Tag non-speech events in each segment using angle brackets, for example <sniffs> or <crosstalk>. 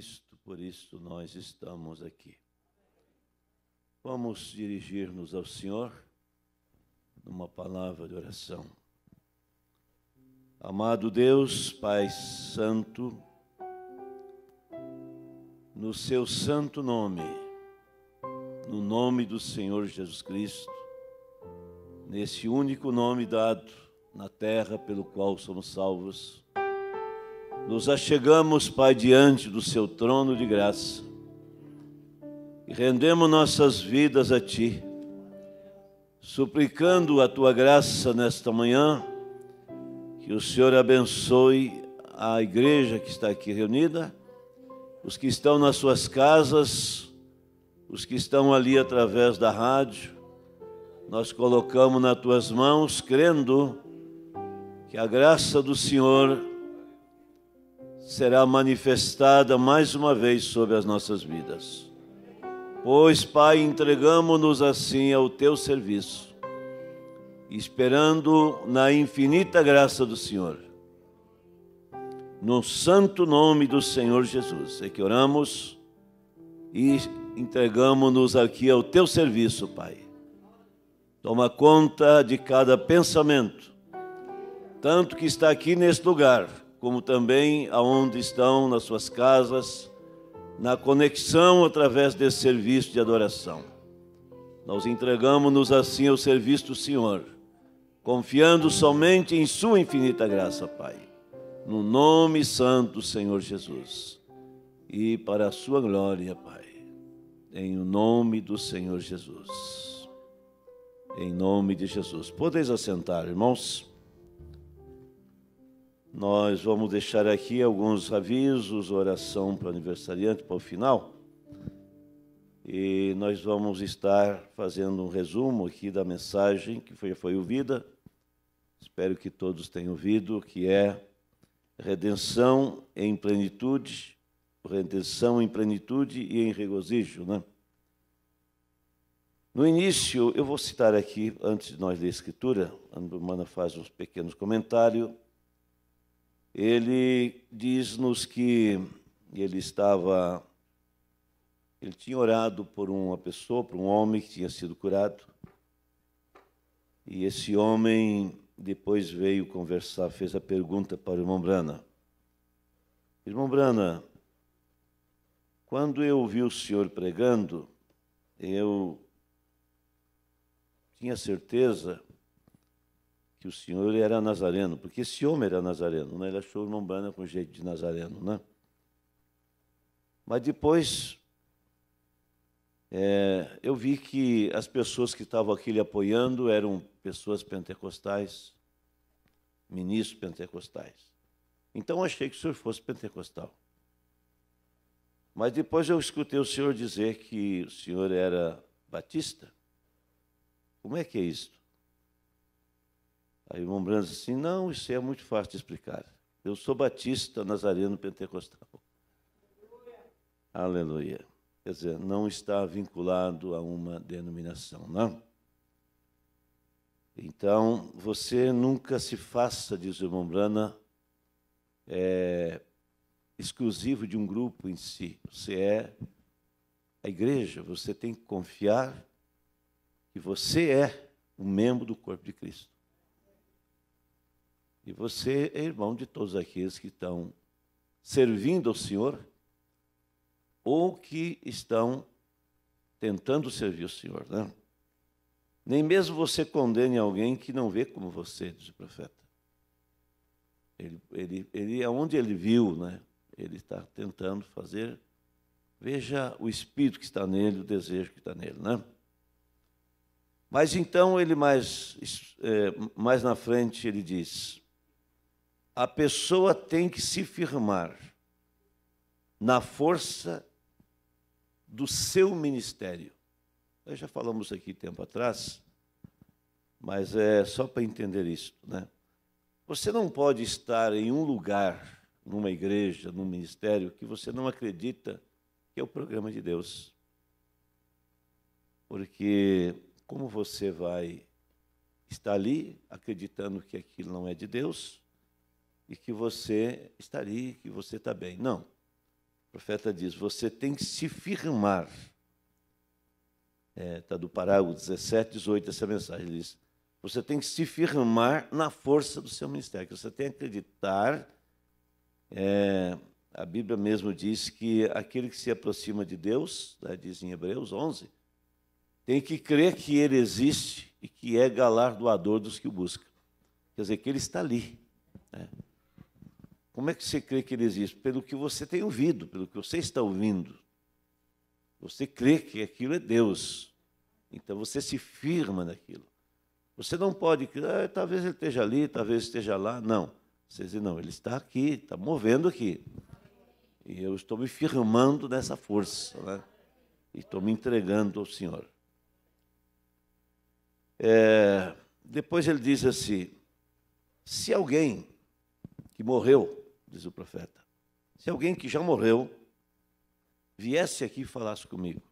Cristo, por isso nós estamos aqui. Vamos dirigir-nos ao Senhor numa palavra de oração. Amado Deus, Pai Santo, no seu santo nome, no nome do Senhor Jesus Cristo, nesse único nome dado na terra pelo qual somos salvos, nos achegamos, Pai, diante do Seu trono de graça e rendemos nossas vidas a Ti, suplicando a Tua graça nesta manhã, que o Senhor abençoe a igreja que está aqui reunida, os que estão nas suas casas, os que estão ali através da rádio, nós colocamos nas tuas mãos, crendo que a graça do Senhor será manifestada mais uma vez sobre as nossas vidas. Pois, Pai, entregamos-nos assim ao teu serviço, esperando na infinita graça do Senhor. No santo nome do Senhor Jesus é que oramos e entregamos-nos aqui ao teu serviço, Pai. Toma conta de cada pensamento, tanto que está aqui neste lugar como também aonde estão nas suas casas, na conexão através desse serviço de adoração. Nós entregamos-nos assim ao serviço do Senhor, confiando somente em Sua infinita graça, Pai. No nome santo do Senhor Jesus. E para a Sua glória, Pai. Em o nome do Senhor Jesus. Em nome de Jesus. Podeis assentar, irmãos. Nós vamos deixar aqui alguns avisos, oração para o aniversariante para o final. E nós vamos estar fazendo um resumo aqui da mensagem que foi, foi ouvida. Espero que todos tenham ouvido, que é redenção em plenitude, redenção em plenitude e em regozijo, né? No início, eu vou citar aqui, antes de nós ler a escritura, a Ana faz uns pequenos comentários, ele diz-nos que ele estava. Ele tinha orado por uma pessoa, por um homem que tinha sido curado. E esse homem depois veio conversar, fez a pergunta para o irmão Brana. Irmão Brana, quando eu vi o senhor pregando, eu tinha certeza que o senhor era nazareno, porque esse homem era nazareno, né? ele achou o Lombana com jeito de nazareno. Né? Mas depois é, eu vi que as pessoas que estavam aqui lhe apoiando eram pessoas pentecostais, ministros pentecostais. Então achei que o senhor fosse pentecostal. Mas depois eu escutei o senhor dizer que o senhor era batista. Como é que é isso? Aí o diz assim, não, isso é muito fácil de explicar. Eu sou batista nazareno pentecostal. Aleluia. Aleluia. Quer dizer, não está vinculado a uma denominação, não? Né? Então, você nunca se faça, diz o irmão Brana, é, exclusivo de um grupo em si. Você é a igreja, você tem que confiar que você é um membro do corpo de Cristo. E você é irmão de todos aqueles que estão servindo ao Senhor ou que estão tentando servir o Senhor. Né? Nem mesmo você condene alguém que não vê como você, diz o profeta. Ele, ele, ele onde ele viu, né? ele está tentando fazer. Veja o espírito que está nele, o desejo que está nele. Né? Mas então ele mais, é, mais na frente ele diz, a pessoa tem que se firmar na força do seu ministério. Nós já falamos aqui tempo atrás, mas é só para entender isso, né? Você não pode estar em um lugar, numa igreja, num ministério, que você não acredita que é o programa de Deus. Porque como você vai estar ali acreditando que aquilo não é de Deus? e que você estaria, que você está bem. Não. O profeta diz: você tem que se firmar. Está é, tá do parágrafo 17, 18, essa mensagem. Ele diz: você tem que se firmar na força do seu ministério. Você tem que acreditar. É, a Bíblia mesmo diz que aquele que se aproxima de Deus, né, diz em Hebreus 11, tem que crer que ele existe e que é galardoador dos que o buscam. Quer dizer, que ele está ali. Né? Como é que você crê que ele existe? Pelo que você tem ouvido, pelo que você está ouvindo. Você crê que aquilo é Deus. Então você se firma naquilo. Você não pode, ah, talvez ele esteja ali, talvez esteja lá. Não. Você diz, não, ele está aqui, está movendo aqui. E eu estou me firmando nessa força, né? E estou me entregando ao Senhor. É, depois ele diz assim: se alguém que morreu diz o profeta. Se alguém que já morreu viesse aqui e falasse comigo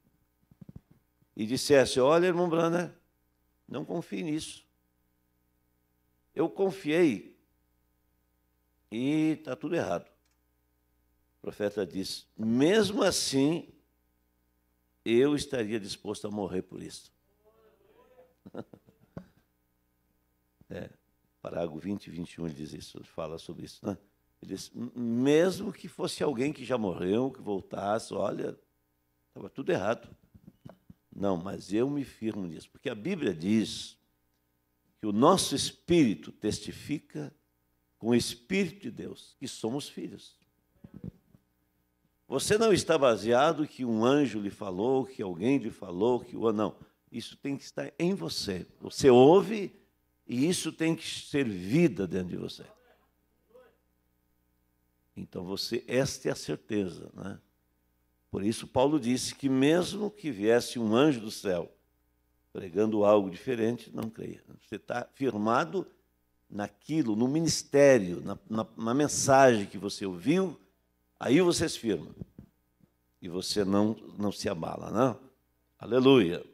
e dissesse: Olha, irmão Brana, não confie nisso. Eu confiei e está tudo errado. O profeta diz: Mesmo assim, eu estaria disposto a morrer por isso. <laughs> É, parágrafo 20 e 21 ele diz isso, fala sobre isso. Né? Eles, mesmo que fosse alguém que já morreu, que voltasse, olha, estava tudo errado. Não, mas eu me firmo nisso, porque a Bíblia diz que o nosso espírito testifica com o espírito de Deus que somos filhos. Você não está baseado que um anjo lhe falou, que alguém lhe falou, que ou não. Isso tem que estar em você. Você ouve e isso tem que ser vida dentro de você. Então você, esta é a certeza, né? Por isso Paulo disse que mesmo que viesse um anjo do céu pregando algo diferente, não creia. Você está firmado naquilo, no ministério, na, na, na, mensagem que você ouviu, aí você se firma. E você não, não se abala, não? Né? Aleluia.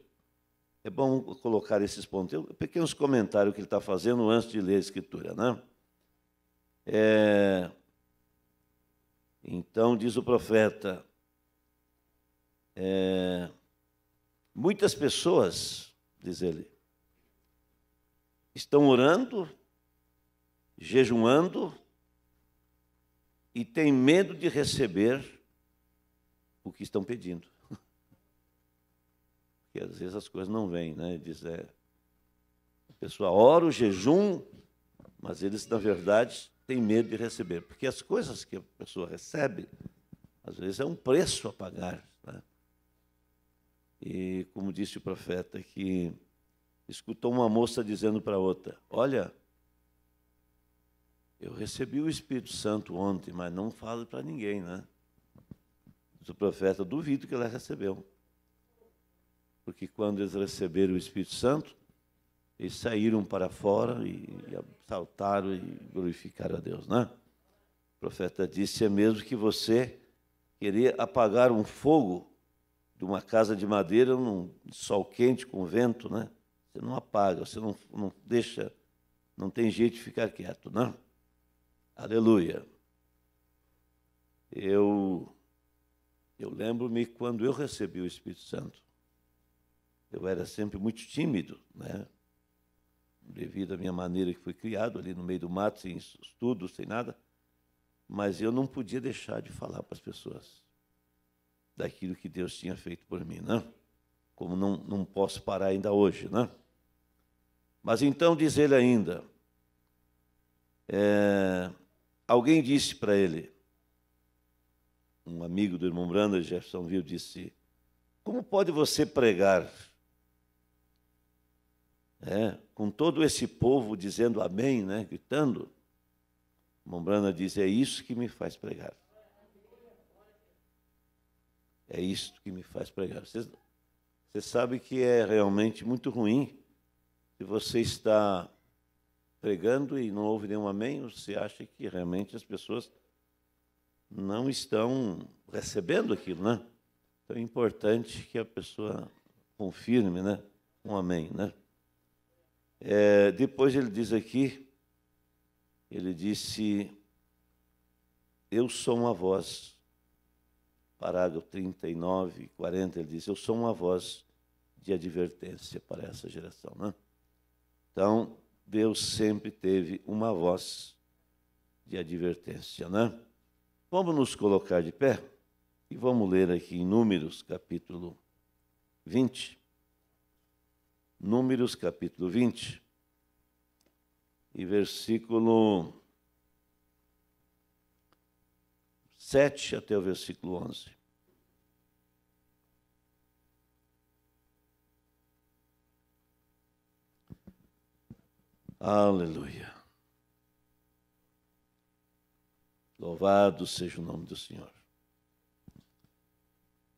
É bom colocar esses pontos. Eu, pequenos comentários que ele está fazendo antes de ler a Escritura, né? É... Então diz o profeta: é, muitas pessoas, diz ele, estão orando, jejuando e têm medo de receber o que estão pedindo. <laughs> Porque às vezes as coisas não vêm, né? diz, é, a pessoa ora o jejum, mas eles, na verdade, tem medo de receber, porque as coisas que a pessoa recebe, às vezes é um preço a pagar. Né? E como disse o profeta, que escutou uma moça dizendo para outra: Olha, eu recebi o Espírito Santo ontem, mas não falo para ninguém, né? Diz o profeta: Duvido que ela recebeu. Porque quando eles receberam o Espírito Santo, eles saíram para fora e, e saltaram e glorificaram a Deus, né? O profeta disse: é mesmo que você querer apagar um fogo de uma casa de madeira num sol quente com vento, né? Você não apaga, você não, não deixa, não tem jeito de ficar quieto, né? Aleluia. Eu eu lembro-me quando eu recebi o Espírito Santo. Eu era sempre muito tímido, né? devido à minha maneira que fui criado ali no meio do mato, sem estudo, sem nada, mas eu não podia deixar de falar para as pessoas daquilo que Deus tinha feito por mim, né? Como não, não posso parar ainda hoje, né? Mas então diz ele ainda, é, alguém disse para ele, um amigo do irmão Branda, Jeffersonville, disse, como pode você pregar é, com todo esse povo dizendo amém, né, gritando, Mombrana diz: é isso que me faz pregar. É isso que me faz pregar. Você, você sabe que é realmente muito ruim se você está pregando e não houve nenhum amém, você acha que realmente as pessoas não estão recebendo aquilo, né? Então é importante que a pessoa confirme, né? Um amém, né? É, depois ele diz aqui, ele disse, eu sou uma voz. Parágrafo 39 e 40, ele diz, eu sou uma voz de advertência para essa geração. Né? Então, Deus sempre teve uma voz de advertência. Né? Vamos nos colocar de pé e vamos ler aqui em Números, capítulo 20. Números capítulo 20 e versículo 7 até o versículo 11. Aleluia. Louvado seja o nome do Senhor.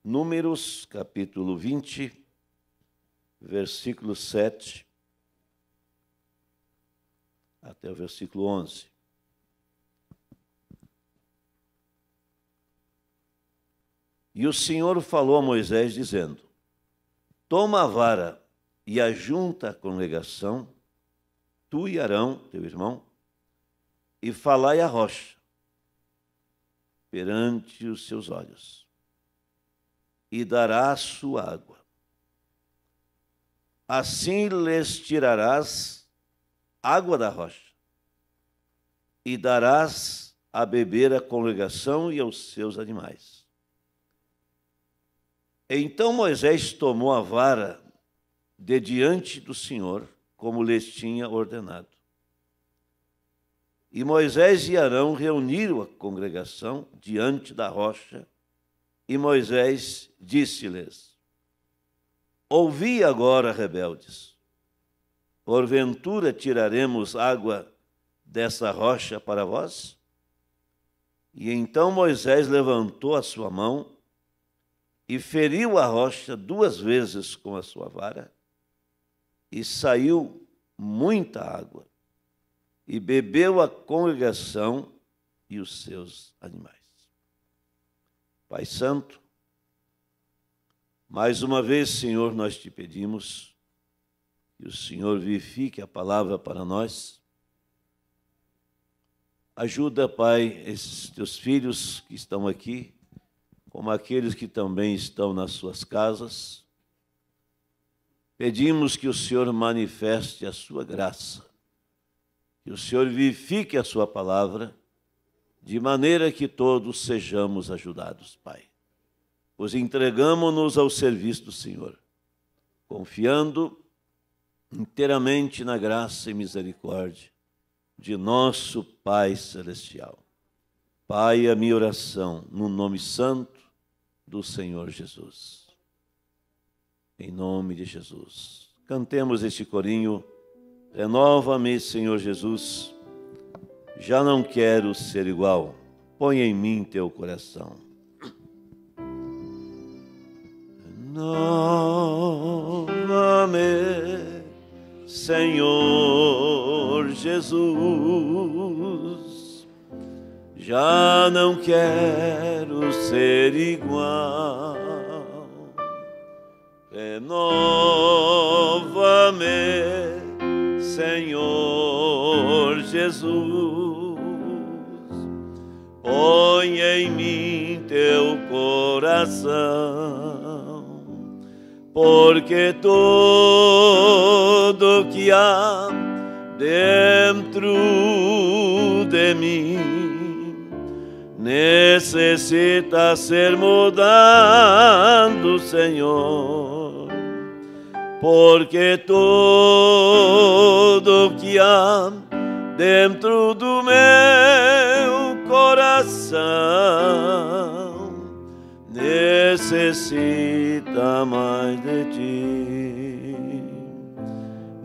Números capítulo 20, versículo 7 até o versículo 11. E o Senhor falou a Moisés, dizendo: Toma a vara e ajunta a congregação, tu e Arão, teu irmão, e falai a rocha perante os seus olhos, e dará a sua água assim lhes tirarás água da rocha e darás a beber à congregação e aos seus animais. Então Moisés tomou a vara de diante do Senhor, como lhes tinha ordenado. E Moisés e Arão reuniram a congregação diante da rocha, e Moisés disse-lhes: Ouvi agora, rebeldes. Porventura tiraremos água dessa rocha para vós? E então Moisés levantou a sua mão e feriu a rocha duas vezes com a sua vara, e saiu muita água, e bebeu a congregação e os seus animais. Pai Santo, mais uma vez, Senhor, nós te pedimos que o Senhor vivifique a palavra para nós. Ajuda, Pai, esses teus filhos que estão aqui, como aqueles que também estão nas suas casas. Pedimos que o Senhor manifeste a sua graça, que o Senhor vivifique a sua palavra, de maneira que todos sejamos ajudados, Pai os entregamos-nos ao serviço do Senhor, confiando inteiramente na graça e misericórdia de nosso Pai Celestial. Pai, a minha oração, no nome santo do Senhor Jesus. Em nome de Jesus. Cantemos este corinho. Renova-me, Senhor Jesus. Já não quero ser igual. Põe em mim teu coração. renova-me, Senhor Jesus. Já não quero ser igual. É nova me Senhor Jesus. Põe em mim teu coração porque tudo que há dentro de mim necessita ser mudado, Senhor, porque tudo que há dentro do meu coração necessita nada mais de ti.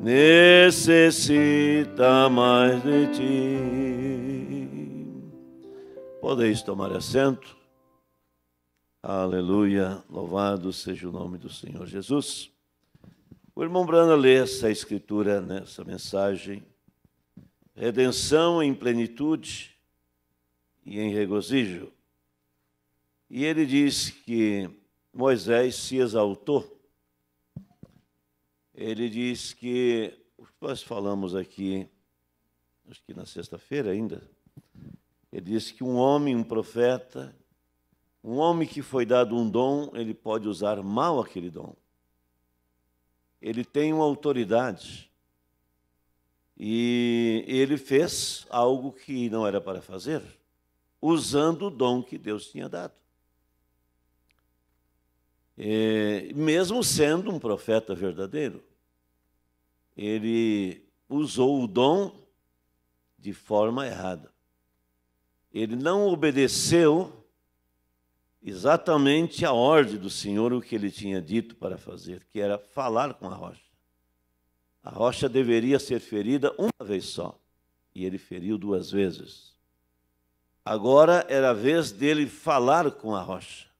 Necessita mais de ti. Podeis tomar assento. Aleluia. Louvado seja o nome do Senhor Jesus. O irmão Brana lê essa escritura nessa mensagem. Redenção em plenitude e em regozijo. E ele diz que Moisés se exaltou. Ele diz que, nós falamos aqui, acho que na sexta-feira ainda, ele diz que um homem, um profeta, um homem que foi dado um dom, ele pode usar mal aquele dom. Ele tem uma autoridade. E ele fez algo que não era para fazer, usando o dom que Deus tinha dado. É, mesmo sendo um profeta verdadeiro, ele usou o dom de forma errada. Ele não obedeceu exatamente a ordem do Senhor, o que ele tinha dito para fazer, que era falar com a rocha. A rocha deveria ser ferida uma vez só, e ele feriu duas vezes. Agora era a vez dele falar com a rocha.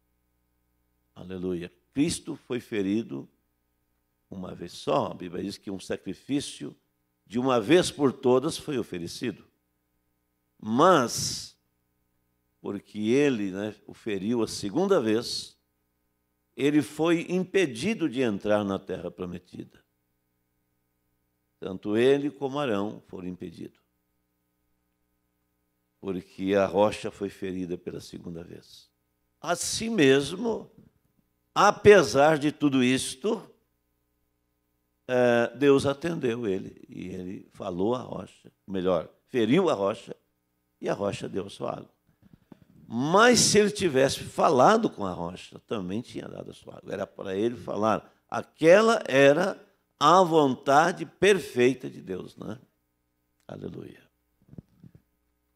Aleluia. Cristo foi ferido uma vez só. A Bíblia diz que um sacrifício de uma vez por todas foi oferecido. Mas, porque ele né, o feriu a segunda vez, ele foi impedido de entrar na terra prometida. Tanto ele como Arão foram impedidos. Porque a rocha foi ferida pela segunda vez. Assim mesmo, Apesar de tudo isto, é, Deus atendeu ele e ele falou a rocha, melhor, feriu a rocha e a rocha deu a sua água. Mas se ele tivesse falado com a rocha, também tinha dado a sua água. Era para ele falar. Aquela era a vontade perfeita de Deus, né? Aleluia.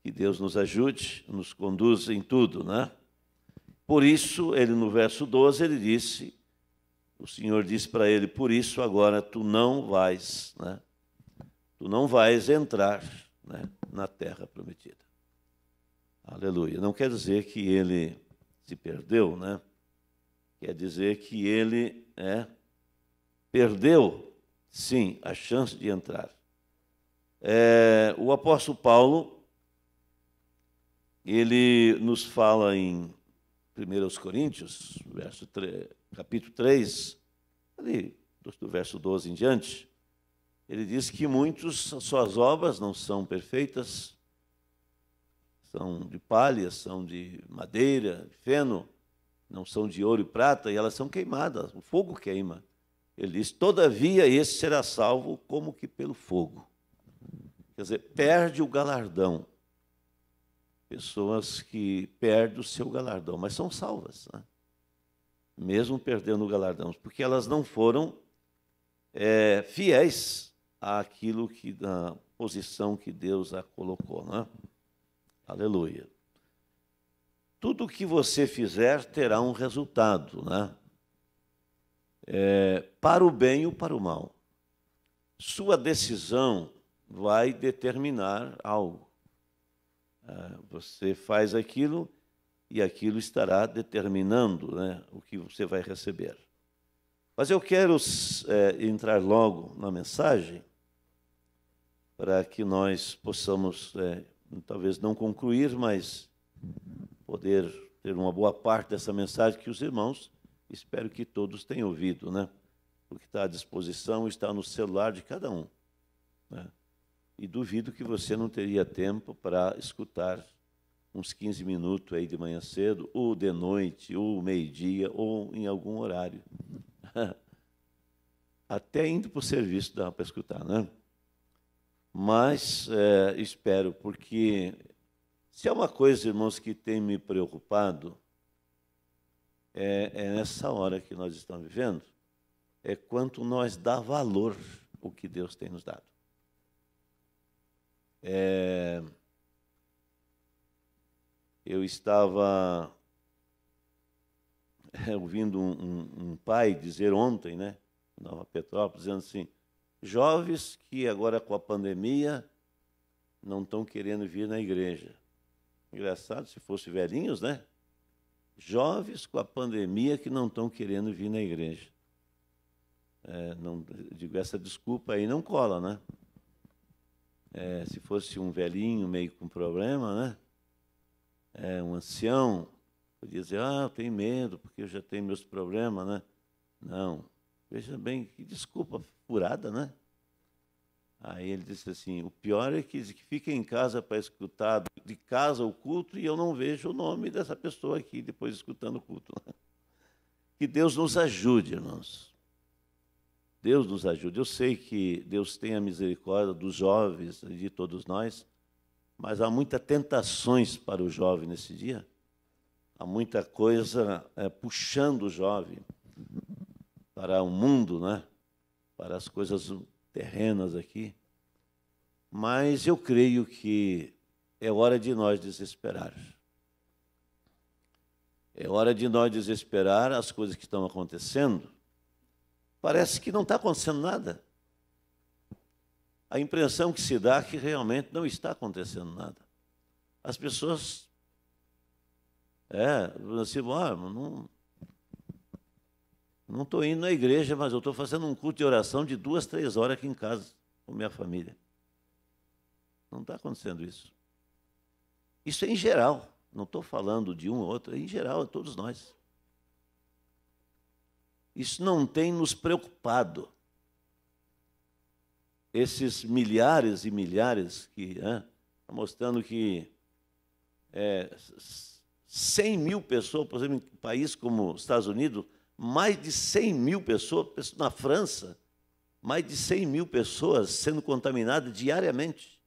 Que Deus nos ajude, nos conduza em tudo, né? Por isso, ele no verso 12, ele disse, o Senhor disse para ele, por isso agora tu não vais, né? tu não vais entrar né, na terra prometida. Aleluia. Não quer dizer que ele se perdeu, né? Quer dizer que ele é, perdeu, sim, a chance de entrar. É, o apóstolo Paulo, ele nos fala em 1 Coríntios, verso 3, capítulo 3, ali, do verso 12 em diante, ele diz que muitos, suas obras não são perfeitas, são de palha, são de madeira, feno, não são de ouro e prata, e elas são queimadas, o fogo queima. Ele diz: Todavia esse será salvo como que pelo fogo. Quer dizer, perde o galardão pessoas que perdem o seu galardão, mas são salvas, né? mesmo perdendo o galardão, porque elas não foram é, fiéis àquilo que, da posição que Deus a colocou. Né? Aleluia. Tudo que você fizer terá um resultado, né? É, para o bem ou para o mal. Sua decisão vai determinar algo. Ah, você faz aquilo e aquilo estará determinando né, o que você vai receber. Mas eu quero é, entrar logo na mensagem para que nós possamos, é, talvez não concluir, mas poder ter uma boa parte dessa mensagem que os irmãos, espero que todos tenham ouvido, né? que está à disposição, está no celular de cada um. Né? e duvido que você não teria tempo para escutar uns 15 minutos aí de manhã cedo, ou de noite, ou meio-dia, ou em algum horário. <laughs> Até indo para o serviço dá para escutar, né? Mas é, espero, porque se é uma coisa, irmãos, que tem me preocupado, é, é nessa hora que nós estamos vivendo, é quanto nós dá valor o que Deus tem nos dado. É... Eu estava <laughs> ouvindo um, um, um, pai dizer ontem, né, Nova Petrópolis, dizendo assim: jovens que agora com a pandemia não estão querendo vir na igreja. Engraçado, se fosse velhinhos, né? Jovens com a pandemia que não estão querendo vir na igreja. É, não, digo, essa desculpa aí não cola, né? é, se fosse um velhinho meio com problema, né? É, um ancião, podia dizer, ah, eu tenho medo, porque eu já tenho meus problemas, né? Não. Veja bem, que desculpa furada, né? Aí ele disse assim, o pior é que, que fica em casa para escutar de casa o culto e eu não vejo o nome dessa pessoa aqui depois escutando o culto. <laughs> Que Deus nos ajude, irmãos. Deus nos ajude. Eu sei que Deus tem a misericórdia dos jovens e né, de todos nós, mas há muitas tentações para o jovem nesse dia. Há muita coisa é, puxando o jovem para o mundo, né? para as coisas terrenas aqui. Mas eu creio que é hora de nós desesperar. É hora de nós desesperar as coisas que estão acontecendo parece que não está acontecendo nada. A impressão que se dá é que realmente não está acontecendo nada. As pessoas. É, assim, ah, não. Não estou indo na igreja, mas eu estou fazendo um culto de oração de duas, três horas aqui em casa com minha família. Não está acontecendo isso. Isso é em geral. Não estou falando de um ou outro, é em geral, é todos nós. Isso não tem nos preocupado. Esses milhares e milhares que é, mostrando que é, 100 mil pessoas, por exemplo, em país como os Estados Unidos, mais de 100 mil pessoas, na França, mais de 100 mil pessoas sendo contaminadas diariamente.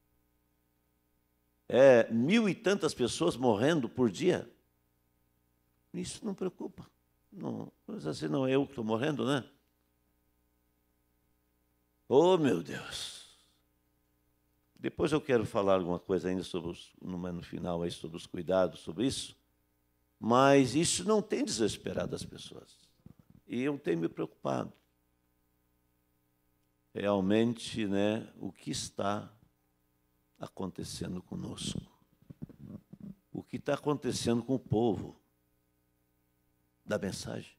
É, mil e tantas pessoas morrendo por dia. Isso não preocupa. Não, mas assim não é eu que estou morrendo, né? Oh, meu Deus! Depois eu quero falar alguma coisa ainda sobre os, no final aí sobre os cuidados, sobre isso. Mas isso não tem desesperado as pessoas. E eu tenho me preocupado. Realmente, né, o que está acontecendo conosco? O que está acontecendo com o povo? da mensagem.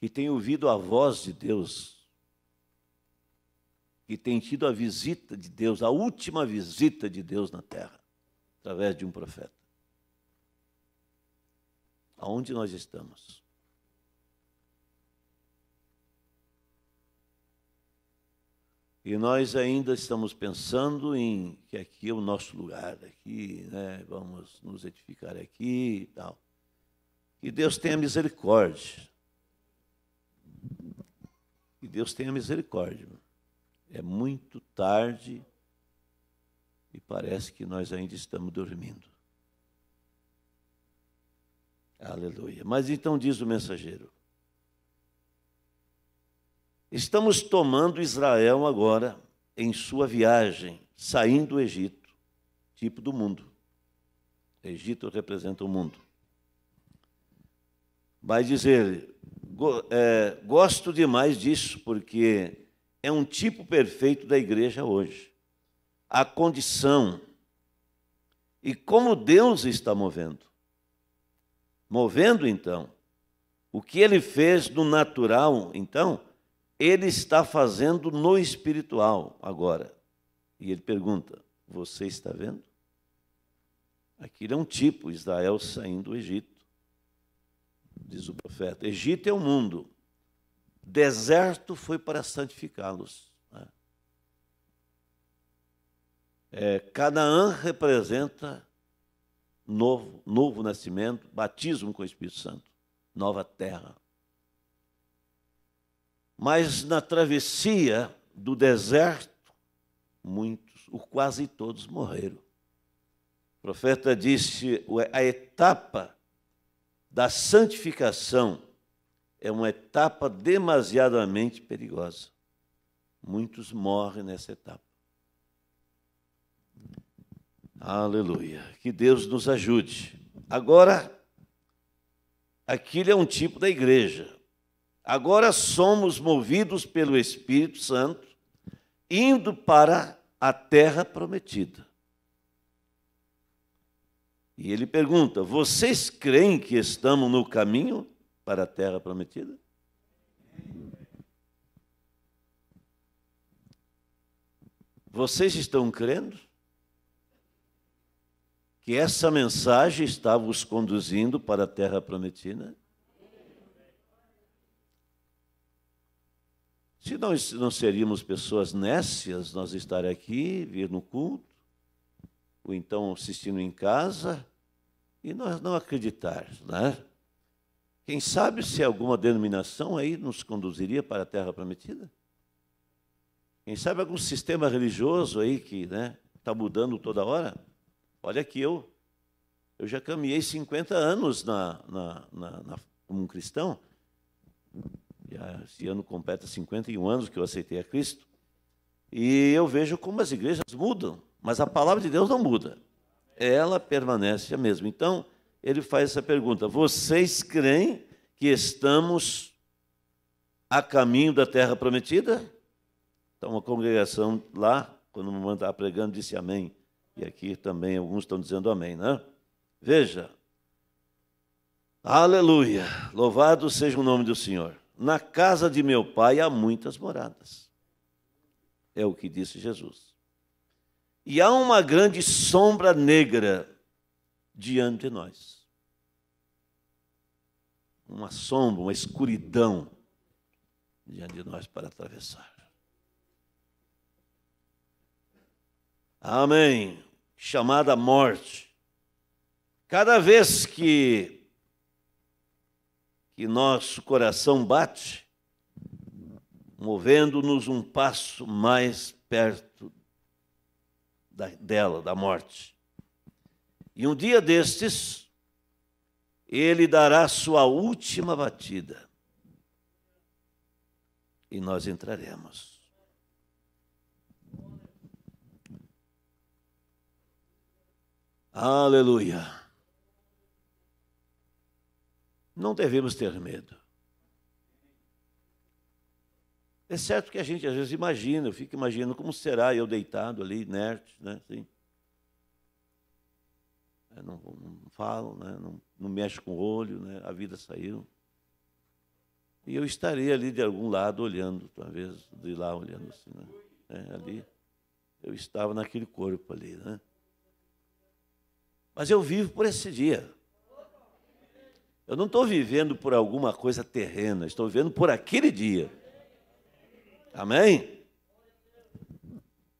Que tem ouvido a voz de Deus. Que tem tido a visita de Deus, a última visita de Deus na terra, através de um profeta. Aonde nós estamos? E nós ainda estamos pensando em que aqui é o nosso lugar, aqui, né? vamos nos edificar aqui e tal. Que Deus tenha misericórdia. Que Deus tenha misericórdia. É muito tarde e parece que nós ainda estamos dormindo. Aleluia. Mas então diz o mensageiro: Estamos tomando Israel agora em sua viagem, saindo do Egito, tipo do mundo. Egito representa o mundo. Vai dizer: é, gosto demais disso, porque é um tipo perfeito da igreja hoje. A condição e como Deus está movendo. Movendo, então, o que ele fez no natural, então, ele está fazendo no espiritual agora. E ele pergunta: Você está vendo? Aquilo é um tipo, Israel saindo do Egito. Diz o profeta: Egito é o mundo, deserto foi para santificá-los. Né? É, Canaã representa novo, novo nascimento, batismo com o Espírito Santo, nova terra. Mas na travessia do deserto, muitos, ou quase todos, morreram. O profeta disse: a etapa da santificação é uma etapa demasiadamente perigosa. Muitos morrem nessa etapa. Aleluia. Que Deus nos ajude. Agora, aquilo é um tipo da igreja. Agora somos movidos pelo Espírito Santo, indo para a terra prometida. E ele pergunta: Vocês creem que estamos no caminho para a terra prometida? Vocês estão crendo que essa mensagem está vos conduzindo para a terra prometida? Se nós não seríamos pessoas nécias, nós estaríamos aqui, vir no culto, ou então assistindo em casa, e nós não acreditarmos, né? Quem sabe se alguma denominação aí nos conduziria para a terra prometida? Quem sabe algum sistema religioso aí que né, está mudando toda hora? Olha que eu, eu já caminhei 50 anos na, na, na, na como um cristão, já, esse ano completa 51 anos que eu aceitei a Cristo. E eu vejo como as igrejas mudam, mas a palavra de Deus não muda. Ela permanece a mesma. Então, ele faz essa pergunta: Vocês creem que estamos a caminho da terra prometida? Então, uma congregação lá, quando o irmão estava pregando, disse amém. E aqui também alguns estão dizendo amém, né? Veja. Aleluia! Louvado seja o nome do Senhor. Na casa de meu pai há muitas moradas. É o que disse Jesus. E há uma grande sombra negra diante de nós. Uma sombra, uma escuridão diante de nós para atravessar. Amém. Chamada morte. Cada vez que que nosso coração bate, movendo-nos um passo mais perto da, dela, da morte. E um dia destes, ele dará sua última batida e nós entraremos. Aleluia não devemos ter medo. É certo que a gente às vezes imagina, eu fico imaginando como será eu deitado ali, inerte, né? Assim. É, não, não, falo, né? não, não mexo com o olho, né? a vida saiu. E eu estarei ali de algum lado olhando, talvez de lá olhando assim, né? É, ali. Eu estava naquele corpo ali, né? Mas eu vivo por esse dia. Eu não estou vivendo por alguma coisa terrena, estou vivendo por aquele dia. Amém?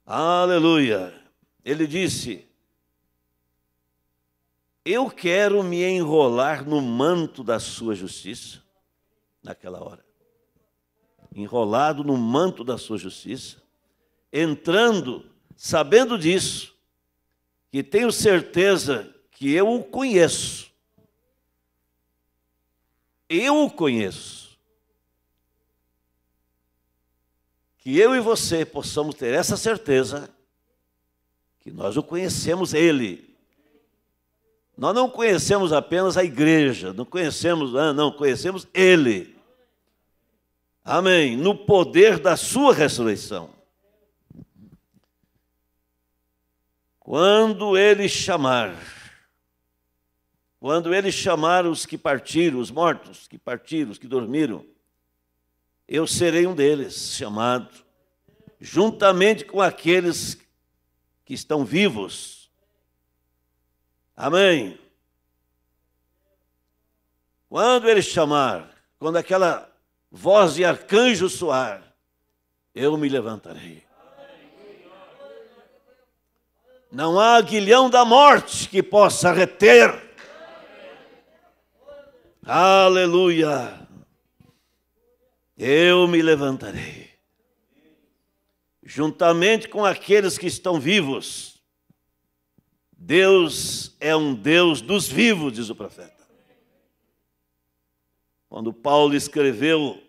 Aleluia. Ele disse: Eu quero me enrolar no manto da sua justiça, naquela hora. Enrolado no manto da sua justiça, entrando, sabendo disso, que tenho certeza que eu o conheço eu o conheço. Que eu e você possamos ter essa certeza que nós o conhecemos ele. Nós não conhecemos apenas a igreja, não conhecemos, ah, não, conhecemos ele. Amém. No poder da sua ressurreição. Quando ele chamar, quando ele chamar os que partiram, os mortos que partiram, os que dormiram, eu serei um deles chamado, juntamente com aqueles que estão vivos. Amém. Quando ele chamar, quando aquela voz de arcanjo soar, eu me levantarei. Não há aguilhão da morte que possa reter Aleluia! Eu me levantarei, juntamente com aqueles que estão vivos. Deus é um Deus dos vivos, diz o profeta. Quando Paulo escreveu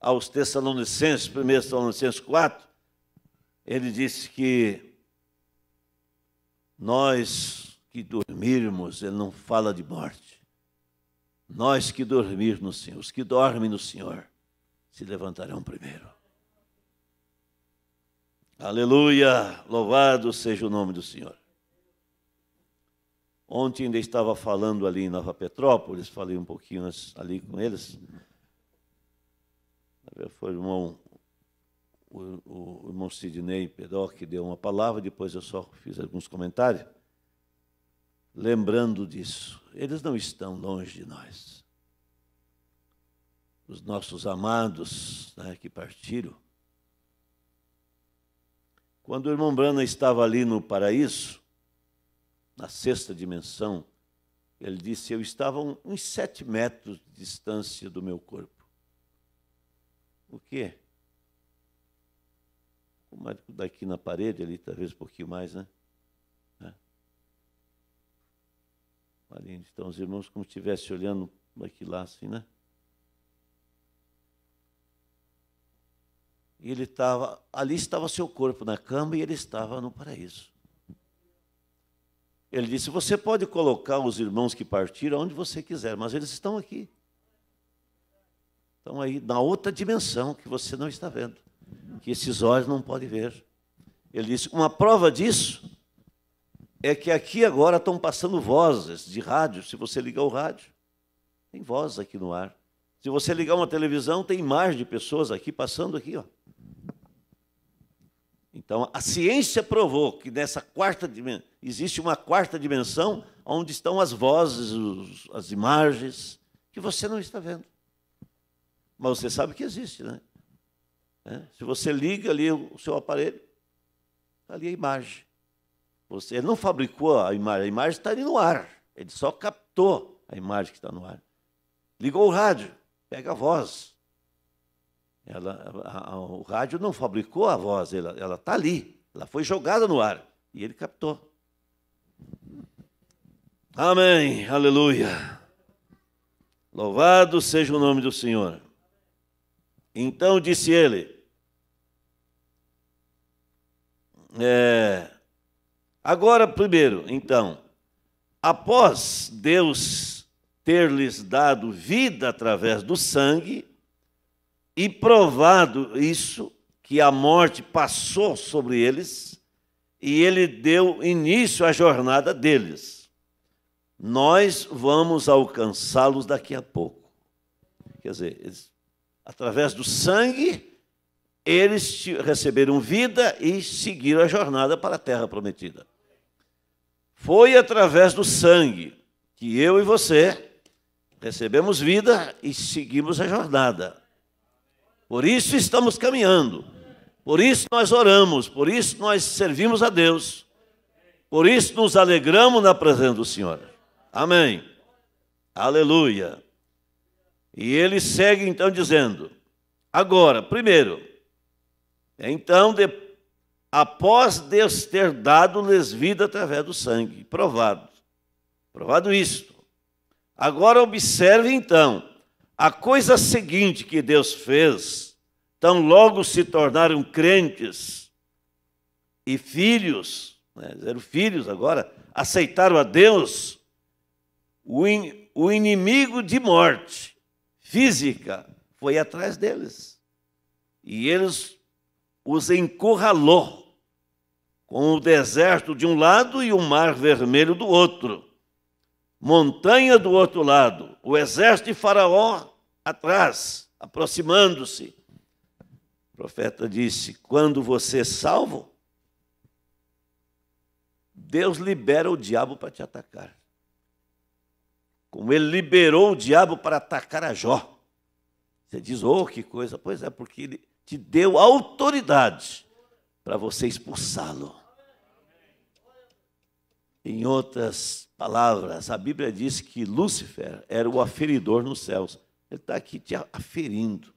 aos Tessalonicenses, 1 Tessalonicenses 4, ele disse que nós que dormirmos, ele não fala de morte nós que dormimos no Senhor, os que dormem no Senhor, se levantarão primeiro. Aleluia! Louvado seja o nome do Senhor. Ontem ainda estava falando ali em Nova Petrópolis, falei um pouquinho ali com eles. Foi o irmão, o, o irmão Sidney Pedó que deu uma palavra, depois eu só fiz alguns comentários lembrando disso. Eles não estão longe de nós. Os nossos amados né, que partiram. Quando o irmão Brana estava ali no paraíso, na sexta dimensão, ele disse: Eu estava uns sete metros de distância do meu corpo. O quê? Como daqui na parede, ali, talvez um pouquinho mais, né? Parede. Então, os irmãos, como estivesse olhando daqui lá, assim, né? E ele estava, ali estava seu corpo na cama e ele estava no paraíso. Ele disse: Você pode colocar os irmãos que partiram onde você quiser, mas eles estão aqui. Estão aí na outra dimensão que você não está vendo, que esses olhos não podem ver. Ele disse: Uma prova disso é que aqui agora estão passando vozes de rádio. Se você ligar o rádio, tem voz aqui no ar. Se você ligar uma televisão, tem imagem de pessoas aqui passando aqui, ó. Então, a ciência provou que nessa quarta existe uma quarta dimensão onde estão as vozes, os, as imagens que você não está vendo. Mas você sabe que existe, né? É? Se você liga ali o seu aparelho, está ali a imagem. Você ele não fabricou a imagem, a imagem está ali no ar. Ele só captou a imagem que está no ar. Ligou o rádio, pega a voz. Ela, a, a, o rádio não fabricou a voz, ela está ali. Ela foi jogada no ar e ele captou. Amém, aleluia. Louvado seja o nome do Senhor. Então disse ele: é, Agora, primeiro, então, após Deus ter-lhes dado vida através do sangue e provado isso, que a morte passou sobre eles, e ele deu início à jornada deles. Nós vamos alcançá-los daqui a pouco. Quer dizer, eles, através do sangue, eles receberam vida e seguiram a jornada para a terra prometida. Foi através do sangue que eu e você recebemos vida e seguimos a jornada. Por isso estamos caminhando. Por isso nós oramos, por isso nós servimos a Deus. Por isso nos alegramos na presença do Senhor. Amém. Aleluia. E ele segue então dizendo: Agora, primeiro, então depois após Deus ter dado-lhes vida através do sangue. Provado. Provado isto. Agora observe então a coisa seguinte que Deus fez. tão logo se tornaram crentes e filhos, né, eram filhos agora, aceitaram a Deus, o, in, o inimigo de morte física foi atrás deles. E eles os encurralou com o deserto de um lado e o mar vermelho do outro, montanha do outro lado, o exército de Faraó atrás, aproximando-se. O profeta disse: Quando você é salvo, Deus libera o diabo para te atacar. Como ele liberou o diabo para atacar a Jó. Você diz, oh, que coisa. Pois é, porque ele te deu autoridade para você expulsá-lo. Em outras palavras, a Bíblia diz que Lúcifer era o aferidor nos céus. Ele está aqui te aferindo,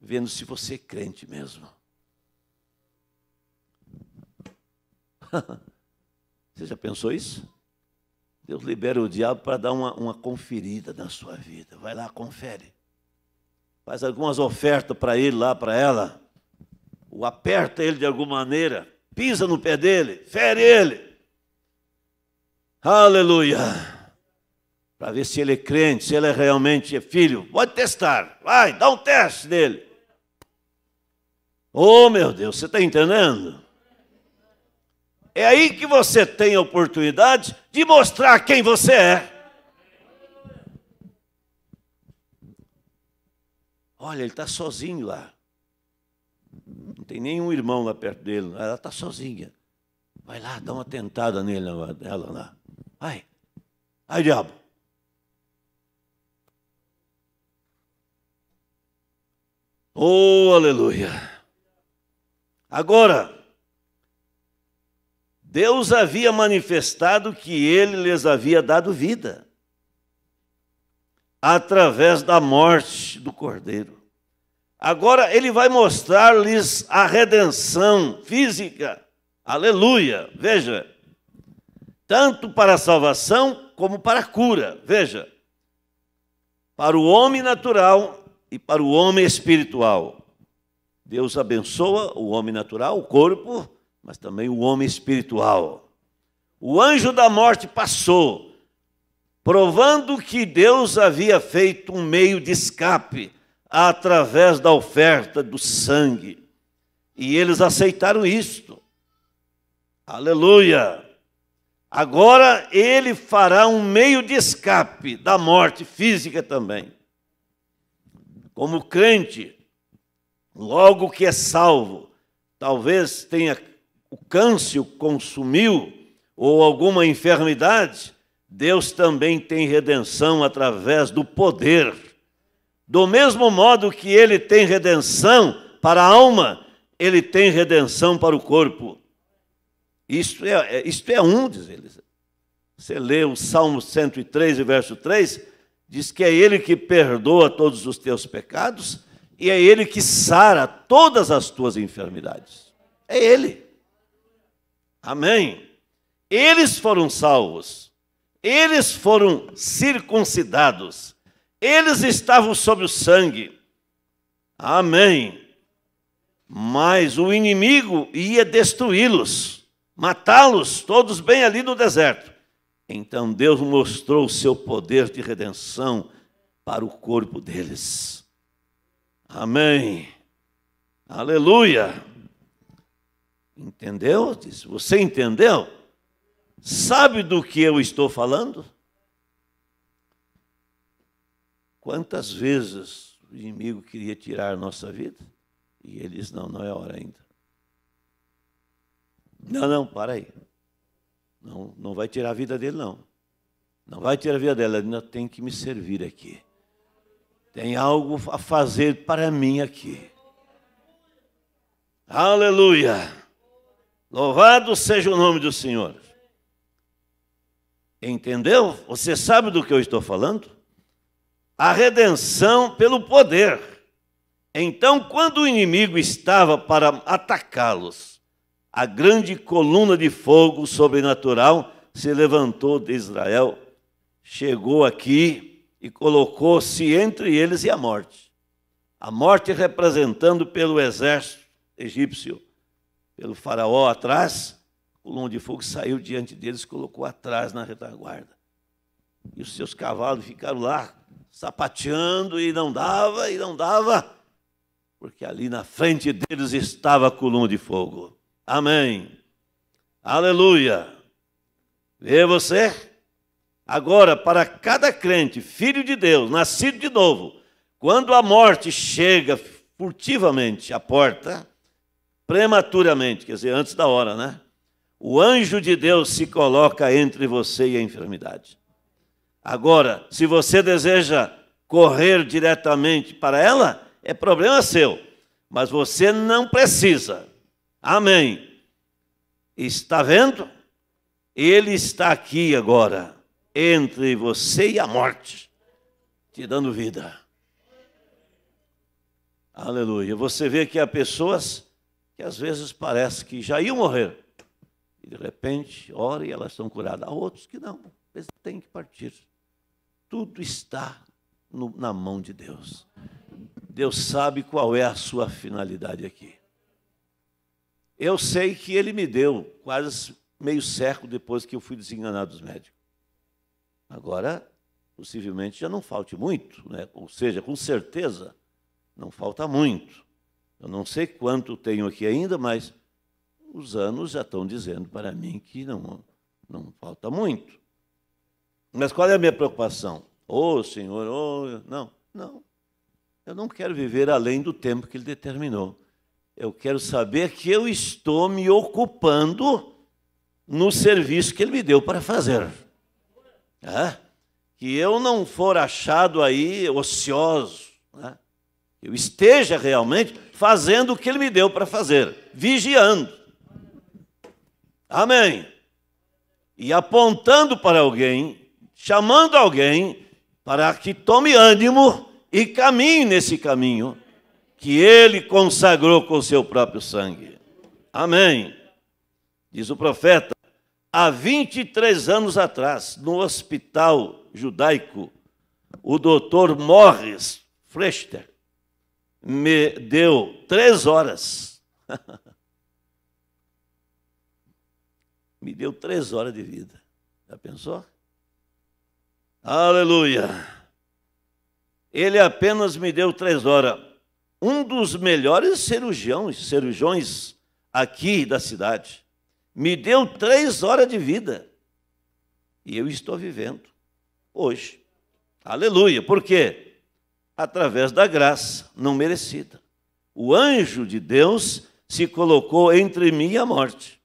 vendo se você é crente mesmo. <laughs> Você já pensou isso? Deus libera o diabo para dar uma, uma conferida na sua vida. Vai lá, confere. Faz algumas ofertas para ele lá, para ela ou aperta ele de alguma maneira, pisa no pé dele, fere ele. Aleluia! Para ver se ele é crente, se ele é realmente é filho. Pode testar, vai, dá um teste dele. Oh, meu Deus, você está entendendo? É aí que você tem a oportunidade de mostrar quem você é. Olha, ele está sozinho lá tem nenhum irmão lá perto dele, ela está sozinha. Vai lá, dá uma tentada nele, ela lá. Vai. Ai, diabo. Oh, aleluia. Agora, Deus havia manifestado que ele lhes havia dado vida através da morte do cordeiro. Agora ele vai mostrar-lhes a redenção física. Aleluia! Veja, tanto para a salvação como para a cura. Veja, para o homem natural e para o homem espiritual. Deus abençoa o homem natural, o corpo, mas também o homem espiritual. O anjo da morte passou, provando que Deus havia feito um meio de escape através da oferta do sangue. E eles aceitaram isto. Aleluia! Agora ele fará um meio de escape da morte física também. Como crente, logo que é salvo, talvez tenha o câncer consumiu ou alguma enfermidade, Deus também tem redenção através do poder do mesmo modo que ele tem redenção para a alma, ele tem redenção para o corpo. Isto é, é isto é um, diz ele. Você lê o Salmo 103, verso 3, diz que é ele que perdoa todos os teus pecados e é ele que sara todas as tuas enfermidades. É ele. Amém. Eles foram salvos. Eles foram circuncidados eles estavam sob o sangue. Amém. Mas o inimigo ia destruí-los, matá-los, todos bem ali no deserto. Então Deus mostrou o seu poder de redenção para o corpo deles. Amém. Aleluia. Entendeu? Você entendeu? Sabe do que eu estou falando? Quantas vezes o inimigo queria tirar a nossa vida? E ele diz: Não, não é hora ainda. Não, não, para aí. Não, não vai tirar a vida dele, não. Não vai tirar a vida dela, ainda tem que me servir aqui. Tem algo a fazer para mim aqui. Aleluia! Louvado seja o nome do Senhor. Entendeu? Você sabe do que eu estou falando? a redenção pelo poder. Então, quando o inimigo estava para atacá-los, a grande coluna de fogo sobrenatural se levantou de Israel, chegou aqui e colocou-se entre eles e a morte. A morte representando pelo exército egípcio, pelo faraó atrás, a coluna de fogo saiu diante deles, colocou atrás na retaguarda. E os seus cavalos ficaram lá sapateando e não dava, e não dava, porque ali na frente deles estava a coluna de fogo. Amém. Aleluia. Vê você? Agora, para cada crente, filho de Deus, nascido de novo, quando a morte chega furtivamente à porta, prematuramente, quer dizer, antes da hora, né? O anjo de Deus se coloca entre você e a enfermidade. Agora, se você deseja correr diretamente para ela, é problema seu, mas você não precisa. Amém. Está vendo? Ele está aqui agora, entre você e a morte, te dando vida. Aleluia. Você vê que há pessoas que às vezes parece que já iam morrer. E de repente, ora e elas estão curadas. Há outros que não, eles têm que partir. Tudo está no, na mão de Deus. Deus sabe qual é a sua finalidade aqui. Eu sei que ele me deu, quase meio século depois que eu fui desenganado dos médicos. Agora, possivelmente já não falte muito, né? ou seja, com certeza, não falta muito. Eu não sei quanto tenho aqui ainda, mas os anos já estão dizendo para mim que não, não falta muito. Mas qual é a minha preocupação? Ô oh, Senhor, oh, não, não. Eu não quero viver além do tempo que Ele determinou. Eu quero saber que eu estou me ocupando no serviço que Ele me deu para fazer. É? Que eu não for achado aí ocioso. É? Eu esteja realmente fazendo o que Ele me deu para fazer, vigiando. Amém. E apontando para alguém chamando alguém para que tome ânimo e caminhe nesse caminho que ele consagrou com seu próprio sangue. Amém. Diz o profeta: há 23 anos atrás, no hospital judaico, o doutor Morris Frechter me deu três horas. <laughs> me deu três horas de vida. Já pensou? Aleluia. Ele apenas me deu três horas. Um dos melhores cirurgiões, cirurgiões aqui da cidade, me deu três horas de vida. E eu estou vivendo hoje. Aleluia. Por quê? Através da graça não merecida. O anjo de Deus se colocou entre mim e a morte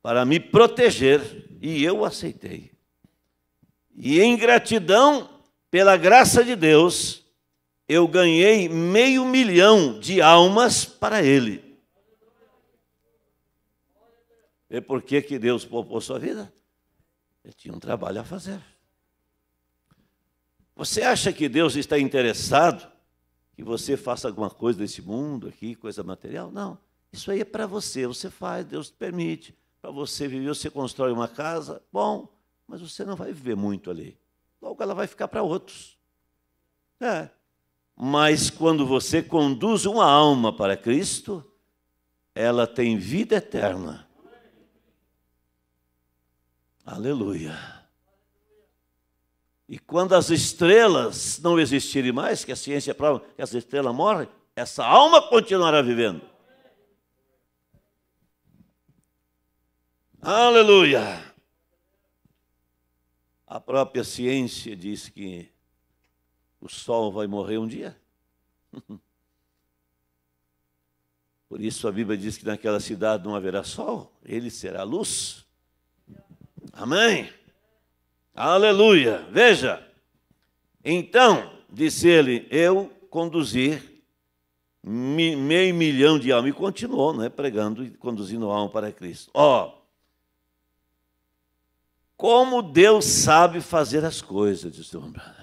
para me proteger e eu aceitei. E em gratidão pela graça de Deus, eu ganhei meio milhão de almas para Ele. É por que, que Deus poupou sua vida? Ele tinha um trabalho a fazer. Você acha que Deus está interessado que você faça alguma coisa desse mundo aqui, coisa material? Não. Isso aí é para você, você faz, Deus permite. Para você viver, você constrói uma casa, bom mas você não vai viver muito ali. Logo ela vai ficar para outros. É. Mas quando você conduz uma alma para Cristo, ela tem vida eterna. Aleluia. E quando as estrelas não existirem mais, que a ciência prova que as estrela morre, essa alma continuará vivendo. Aleluia. A própria ciência diz que o sol vai morrer um dia. <laughs> Por isso a Bíblia diz que naquela cidade não haverá sol, ele será luz. Amém? Aleluia! Veja, então, disse ele, eu conduzir meio milhão de almas. E continuou né, pregando e conduzindo almas para Cristo. Ó, oh, como Deus sabe fazer as coisas, diz deslumbra.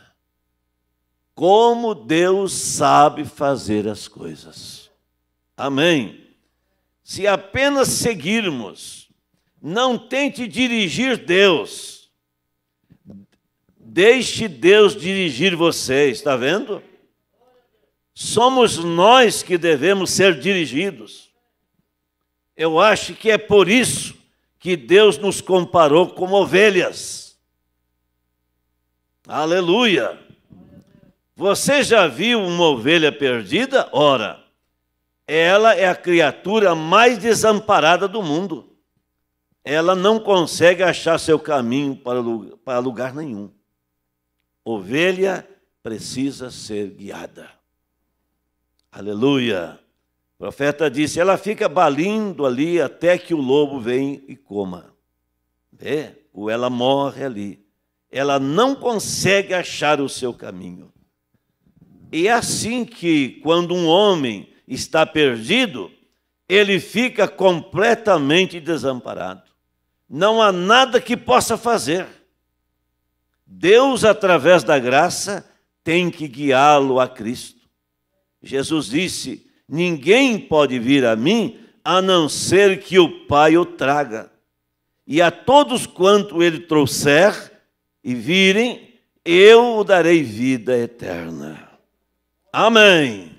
Como Deus sabe fazer as coisas. Amém. Se apenas seguirmos, não tente dirigir Deus. Deixe Deus dirigir vocês, está vendo? Somos nós que devemos ser dirigidos. Eu acho que é por isso que Deus nos comparou como ovelhas. Aleluia! Você já viu uma ovelha perdida? Ora, ela é a criatura mais desamparada do mundo. Ela não consegue achar seu caminho para lugar nenhum. Ovelha precisa ser guiada. Aleluia! O profeta disse: Ela fica balindo ali até que o lobo vem e coma. Vê? Ou ela morre ali. Ela não consegue achar o seu caminho. E é assim que, quando um homem está perdido, ele fica completamente desamparado. Não há nada que possa fazer. Deus, através da graça, tem que guiá-lo a Cristo. Jesus disse: Ninguém pode vir a mim a não ser que o Pai o traga. E a todos quanto ele trouxer e virem, eu o darei vida eterna. Amém.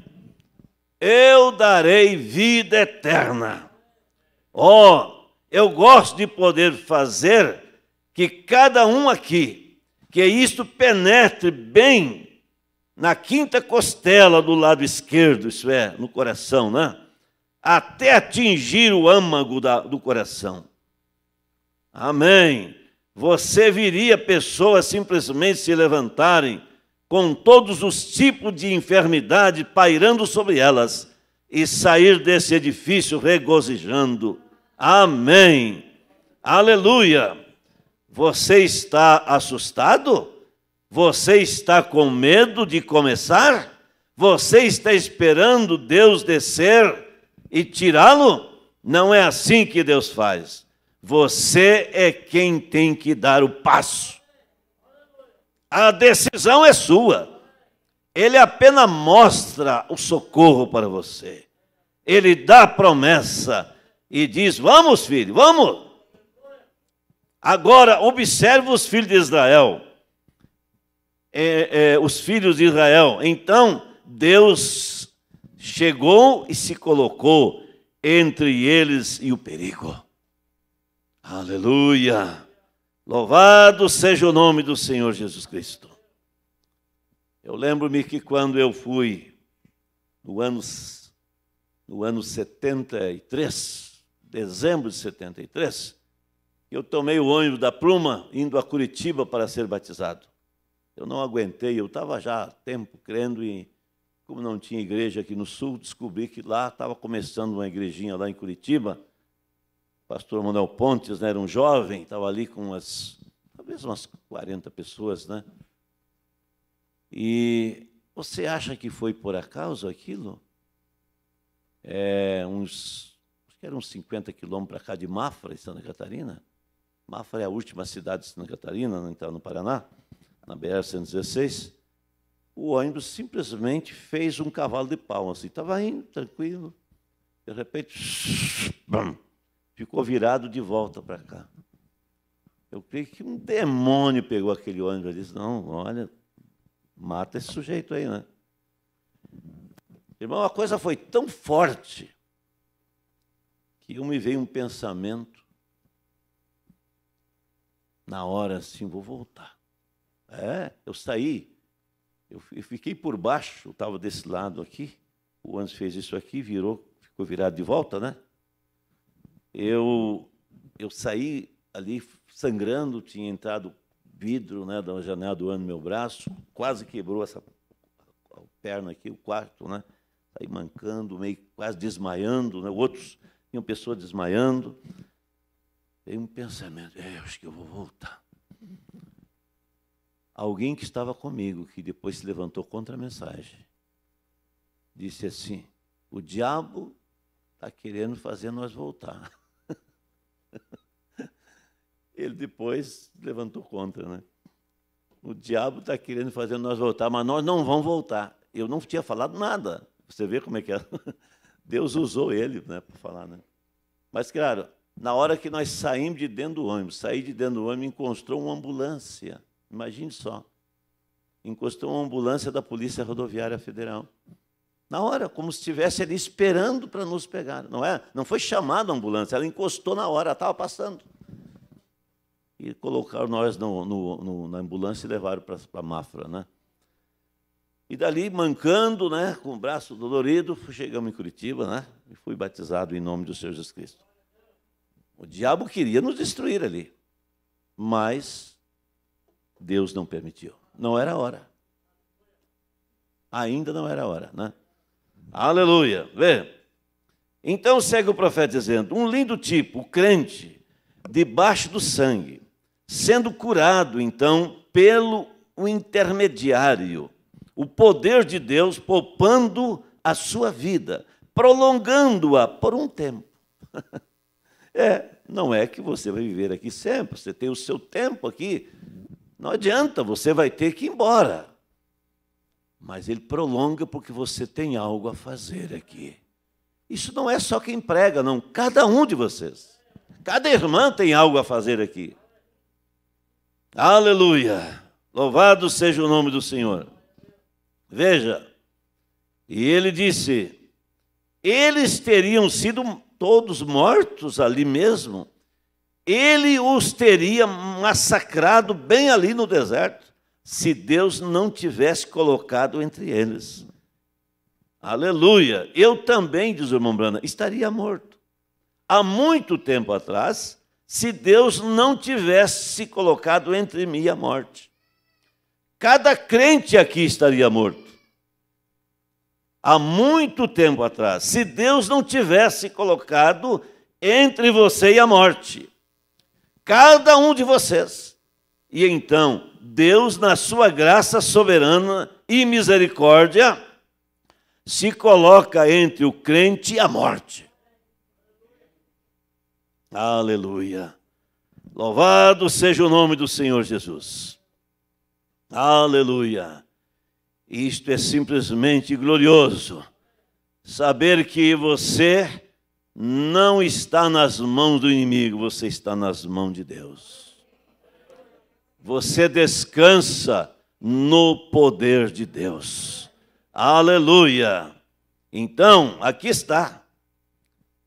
Eu darei vida eterna. Oh, eu gosto de poder fazer que cada um aqui, que isto penetre bem na quinta costela do lado esquerdo, isso é, no coração, né? até atingir o âmago da, do coração. Amém. Você viria pessoas simplesmente se levantarem com todos os tipos de enfermidade pairando sobre elas e sair desse edifício regozijando. Amém. Aleluia. Você está assustado? Você está com medo de começar? Você está esperando Deus descer e tirá-lo? Não é assim que Deus faz. Você é quem tem que dar o passo. A decisão é sua. Ele apenas mostra o socorro para você. Ele dá a promessa e diz: Vamos, filho, vamos. Agora, observe os filhos de Israel é, é, os filhos de Israel. Então, Deus chegou e se colocou entre eles e o perigo. Aleluia! Louvado seja o nome do Senhor Jesus Cristo. Eu lembro-me que quando eu fui, no ano, no ano 73, dezembro de 73, eu tomei o ônibus da Pluma indo a Curitiba para ser batizado. Eu não aguentei, eu estava já há tempo crendo e Como não tinha igreja aqui no sul, descobri que lá estava começando uma igrejinha lá em Curitiba. O pastor Manuel Pontes né, era um jovem, estava ali com umas, talvez umas 40 pessoas, né? E você acha que foi por acaso aquilo? É, uns, acho que era uns 50 quilômetros para cá de Mafra, em Santa Catarina. Mafra é a última cidade de Santa Catarina, não está no Paraná na BR-116, o ônibus simplesmente fez um cavalo de pau, assim, estava indo, tranquilo, de repente, <sniffs> ficou virado de volta para cá. Eu creio que um demônio pegou aquele ônibus e disse, não, olha, mata esse sujeito aí, né? Irmão, a coisa foi tão forte que eu me veio um pensamento na hora assim, vou voltar. É, eu saí, eu fiquei por baixo, estava desse lado aqui. O Hans fez isso aqui, virou, ficou virado de volta, né? Eu, eu saí ali sangrando, tinha entrado vidro né, da janela do ano no meu braço, quase quebrou essa perna aqui, o quarto, né? Saí mancando, meio quase desmaiando, né? Outros tinham pessoa desmaiando. Tem um pensamento, é, acho que eu vou voltar alguém que estava comigo, que depois se levantou contra a mensagem, disse assim: o diabo está querendo fazer nós voltar. <laughs> Ele depois levantou contra, né? O diabo está querendo fazer nós voltar, mas nós não vamos voltar. Eu não tinha falado nada. Você vê como é que é. <laughs> Deus usou ele né, para falar, né? Mas, claro, na hora que nós saímos de dentro do ônibus, saí de dentro do ônibus, encontrou uma ambulância. Imagine só. Encostou uma ambulância da Polícia Rodoviária Federal. Na hora, como se estivesse ali esperando para nos pegar. Não é? Não foi chamada a ambulância, ela encostou na hora, estava passando. E colocaram nós no, no, no, na ambulância e levaram para a Mafra. Né? E dali, mancando, né, com o braço dolorido, chegamos em Curitiba né, e fui batizado em nome do Senhor Jesus Cristo. O diabo queria nos destruir ali, mas Deus não permitiu. Não era a hora. Ainda não era a hora, né? Aleluia. Vê. Então segue o profeta dizendo: um lindo tipo, o crente, debaixo do sangue, sendo curado então pelo o intermediário, o poder de Deus poupando a sua vida, prolongando-a por um tempo. <laughs> é, não é que você vai viver aqui sempre, você tem o seu tempo aqui, não adianta, você vai ter que ir embora. Mas ele prolonga porque você tem algo a fazer aqui. Isso não é só quem prega, não. Cada um de vocês. Cada irmã tem algo a fazer aqui. Aleluia! Louvado seja o nome do Senhor. Veja, e ele disse: eles teriam sido todos mortos ali mesmo, ele os teria massacrado bem ali no deserto, se Deus não tivesse colocado entre eles. Aleluia! Eu também, diz o irmão Brana, estaria morto. Há muito tempo atrás, se Deus não tivesse se colocado entre mim e a morte. Cada crente aqui estaria morto. Há muito tempo atrás, se Deus não tivesse colocado entre você e a morte cada um de vocês. E então, Deus, na sua graça soberana e misericórdia, se coloca entre o crente e a morte. Aleluia. Louvado seja o nome do Senhor Jesus. Aleluia. Isto é simplesmente glorioso. Saber que você não está nas mãos do inimigo, você está nas mãos de Deus. Você descansa no poder de Deus. Aleluia! Então, aqui está.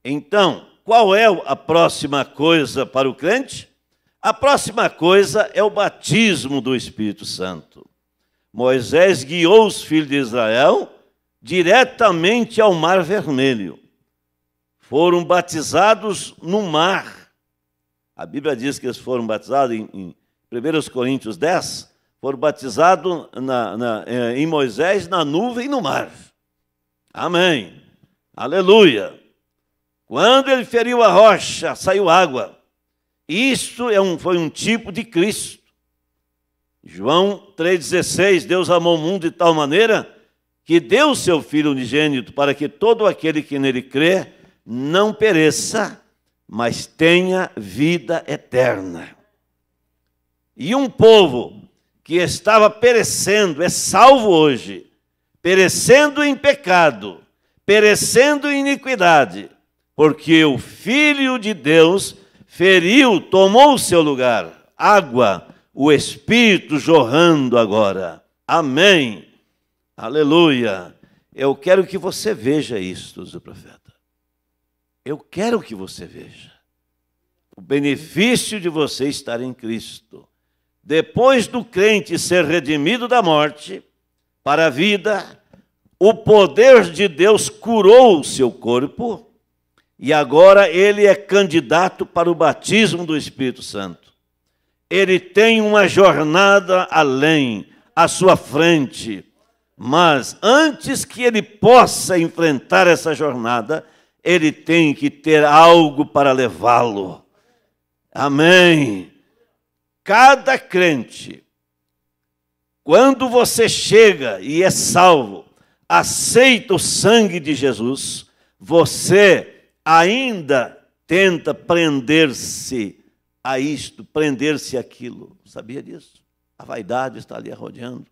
Então, qual é a próxima coisa para o crente? A próxima coisa é o batismo do Espírito Santo. Moisés guiou os filhos de Israel diretamente ao Mar Vermelho foram batizados no mar. A Bíblia diz que eles foram batizados em, em 1 Coríntios 10, foram batizados na, na, eh, em Moisés, na nuvem e no mar. Amém. Aleluia. Quando ele feriu a rocha, saiu água. Isso é um, foi um tipo de Cristo. João 3,16: Deus amou o mundo de tal maneira que deu seu Filho unigênito para que todo aquele que nele crê não pereça, mas tenha vida eterna. E um povo que estava perecendo é salvo hoje, perecendo em pecado, perecendo em iniquidade, porque o Filho de Deus feriu, tomou o seu lugar. Água, o Espírito jorrando agora. Amém. Aleluia. Eu quero que você veja isso, diz o profeta. Eu quero que você veja o benefício de você estar em Cristo. Depois do crente ser redimido da morte para a vida, o poder de Deus curou o seu corpo e agora ele é candidato para o batismo do Espírito Santo. Ele tem uma jornada além, à sua frente. Mas antes que ele possa enfrentar essa jornada, ele tem que ter algo para levá-lo. Amém. Cada crente, quando você chega e é salvo, aceita o sangue de Jesus, você ainda tenta prender-se a isto, prender-se aquilo. Sabia disso? A vaidade está ali rodeando.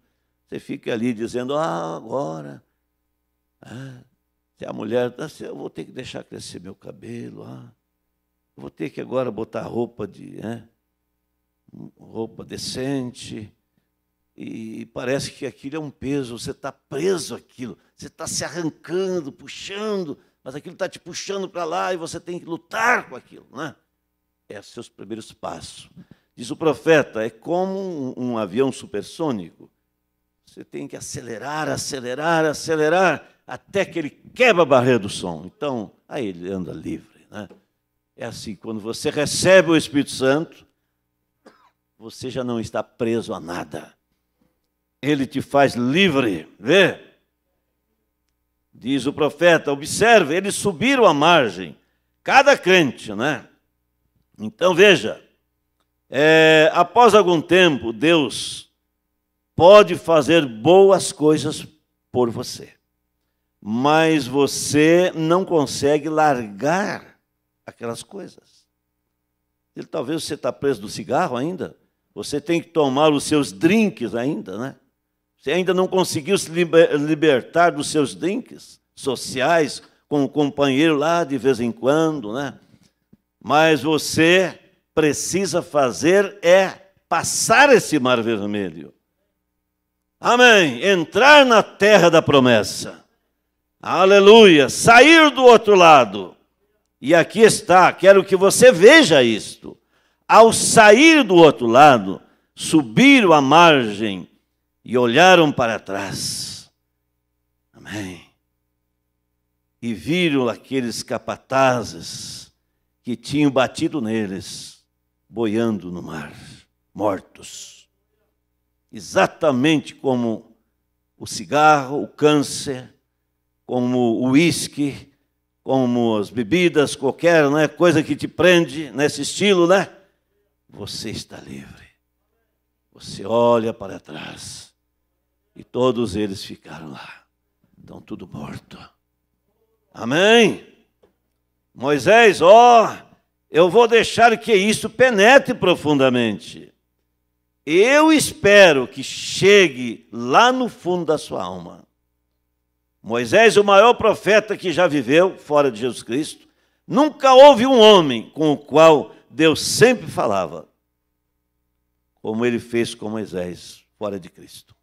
Você fica ali dizendo: Ah, agora. Ah, se a mulher, assim, eu vou ter que deixar crescer meu cabelo, ah, vou ter que agora botar roupa de, né, roupa decente. E parece que aquilo é um peso, você está preso àquilo, você está se arrancando, puxando, mas aquilo está te puxando para lá e você tem que lutar com aquilo, né? É seus primeiros passos. Diz o profeta, é como um, um avião supersônico. Você tem que acelerar, acelerar, acelerar até que ele quebra a barreira do som. Então, aí ele anda livre. Né? É assim, quando você recebe o Espírito Santo, você já não está preso a nada. Ele te faz livre. Vê? Diz o profeta, observe, eles subiram a margem, cada crente, né? Então veja, é, após algum tempo, Deus pode fazer boas coisas por você mas você não consegue largar aquelas coisas. talvez você está preso do cigarro ainda, você tem que tomar os seus drinks ainda, né? Você ainda não conseguiu se libertar dos seus drinks sociais com o companheiro lá de vez em quando, né? Mas você precisa fazer é passar esse mar vermelho. Amém. Entrar na terra da promessa. Aleluia! Sair do outro lado. E aqui está, quero que você veja isto. Ao sair do outro lado, subiram à margem e olharam para trás. Amém. E viram aqueles capatazes que tinham batido neles, boiando no mar, mortos. Exatamente como o cigarro, o câncer, como o uísque, como as bebidas, qualquer né, coisa que te prende nesse estilo, né? Você está livre. Você olha para trás. E todos eles ficaram lá. Estão tudo morto. Amém? Moisés, ó, oh, eu vou deixar que isso penetre profundamente. Eu espero que chegue lá no fundo da sua alma. Moisés, o maior profeta que já viveu, fora de Jesus Cristo, nunca houve um homem com o qual Deus sempre falava, como ele fez com Moisés, fora de Cristo.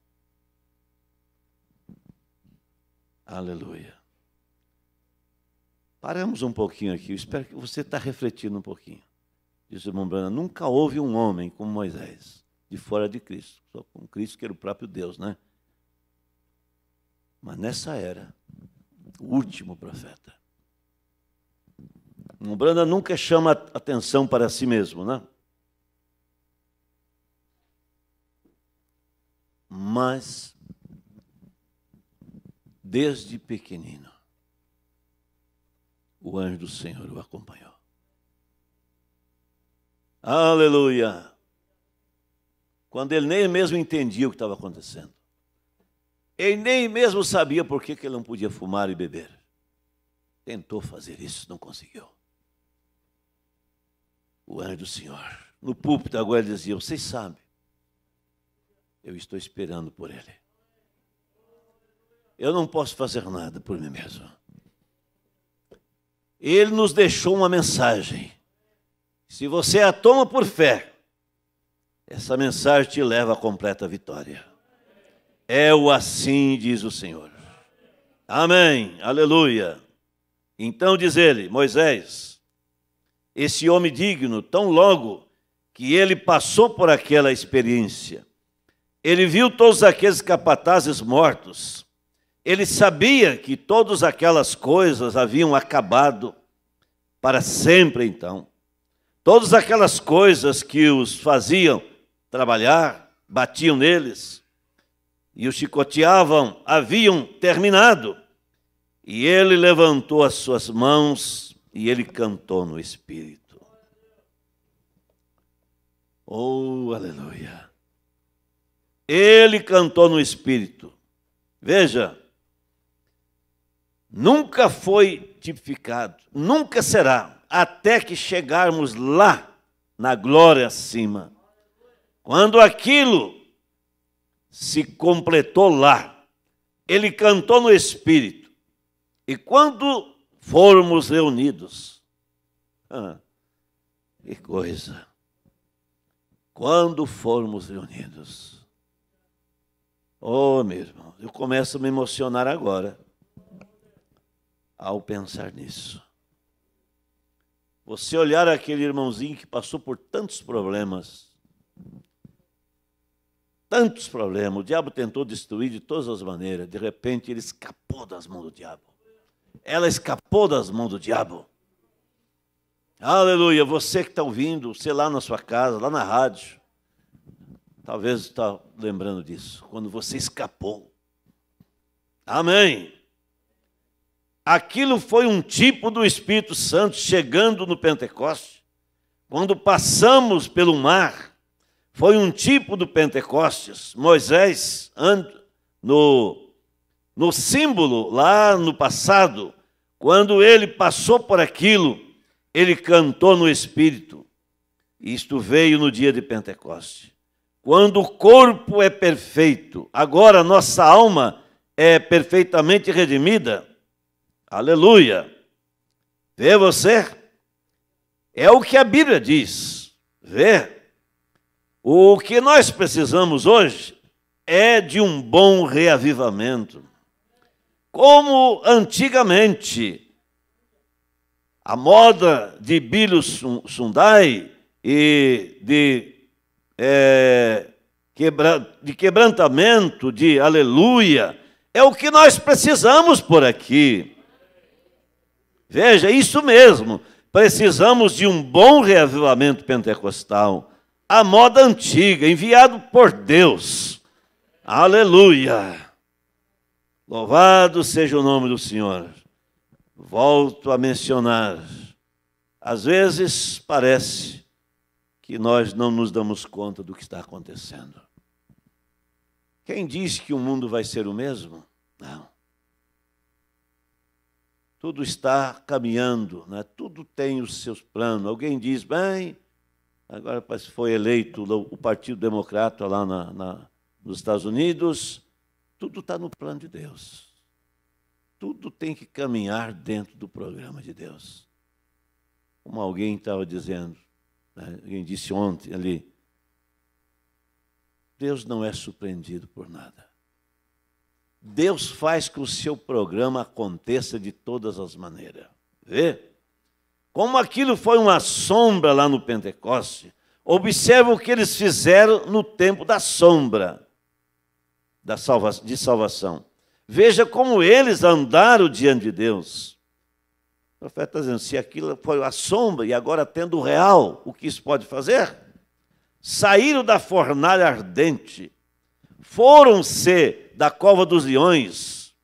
Aleluia. Paramos um pouquinho aqui, eu espero que você está refletindo um pouquinho. Diz o irmão Brana, nunca houve um homem como Moisés, de fora de Cristo, só com Cristo que era o próprio Deus, né? Mas nessa era, o último profeta. Um Branda nunca chama atenção para si mesmo, né? Mas, desde pequenino, o anjo do Senhor o acompanhou. Aleluia! Quando ele nem mesmo entendia o que estava acontecendo. Ele nem mesmo sabia por que, ele não podia fumar e beber. Tentou fazer isso, não conseguiu. O anjo do Senhor, no púlpito agora, ele dizia: Vocês sabem, eu estou esperando por ele. Eu não posso fazer nada por mim mesmo. Ele nos deixou uma mensagem. Se você a toma por fé, essa mensagem te leva à completa vitória. É o assim diz o Senhor. Amém. Aleluia. Então diz ele, Moisés, esse homem digno, tão logo que ele passou por aquela experiência, ele viu todos aqueles capatazes mortos, ele sabia que todas aquelas coisas haviam acabado para sempre então. Todas aquelas coisas que os faziam trabalhar, batiam neles, e o chicoteavam haviam terminado. E ele levantou as suas mãos e ele cantou no Espírito. Oh, aleluia! Ele cantou no Espírito. Veja, nunca foi tipificado, nunca será, até que chegarmos lá na glória acima. Quando aquilo se completou lá. Ele cantou no Espírito. E quando formos reunidos, ah, que coisa! Quando formos reunidos, oh meu irmão, eu começo a me emocionar agora ao pensar nisso. Você olhar aquele irmãozinho que passou por tantos problemas, tantos problemas, o diabo tentou destruir de todas as maneiras, de repente ele escapou das mãos do diabo. Ela escapou das mãos do diabo. Aleluia, você que está ouvindo, sei lá na sua casa, lá na rádio, talvez está lembrando disso, quando você escapou. Amém. Aquilo foi um tipo do Espírito Santo chegando no Pentecoste, quando passamos pelo mar foi um tipo do Pentecostes. Moisés, no, no símbolo, lá no passado, quando ele passou por aquilo, ele cantou no Espírito. Isto veio no dia de Pentecostes. Quando o corpo é perfeito, agora nossa alma é perfeitamente redimida. Aleluia! Vê você? É o que a Bíblia diz. Vê? O que nós precisamos hoje é de um bom reavivamento. Como antigamente, a moda de Bílio Sundai e de, é, quebra, de quebrantamento, de aleluia, é o que nós precisamos por aqui. Veja, isso mesmo. Precisamos de um bom reavivamento pentecostal a moda antiga, enviado por Deus. Aleluia! Louvado seja o nome do Senhor. Volto a mencionar. Às vezes parece que nós não nos damos conta do que está acontecendo. Quem diz que o mundo vai ser o mesmo? Não. Tudo está caminhando, né? tudo tem os seus planos. Alguém diz, bem, Agora foi eleito o Partido Democrata lá na, na, nos Estados Unidos. Tudo está no plano de Deus. Tudo tem que caminhar dentro do programa de Deus. Como alguém estava dizendo, né, alguém disse ontem ali, Deus não é surpreendido por nada. Deus faz que o seu programa aconteça de todas as maneiras. Vê? Como aquilo foi uma sombra lá no Pentecoste, observe o que eles fizeram no tempo da sombra da salva de salvação. Veja como eles andaram diante de Deus. O profeta está dizendo: se aquilo foi a sombra e agora tendo o real, o que isso pode fazer? Saíram da fornalha ardente, foram-se da cova dos leões,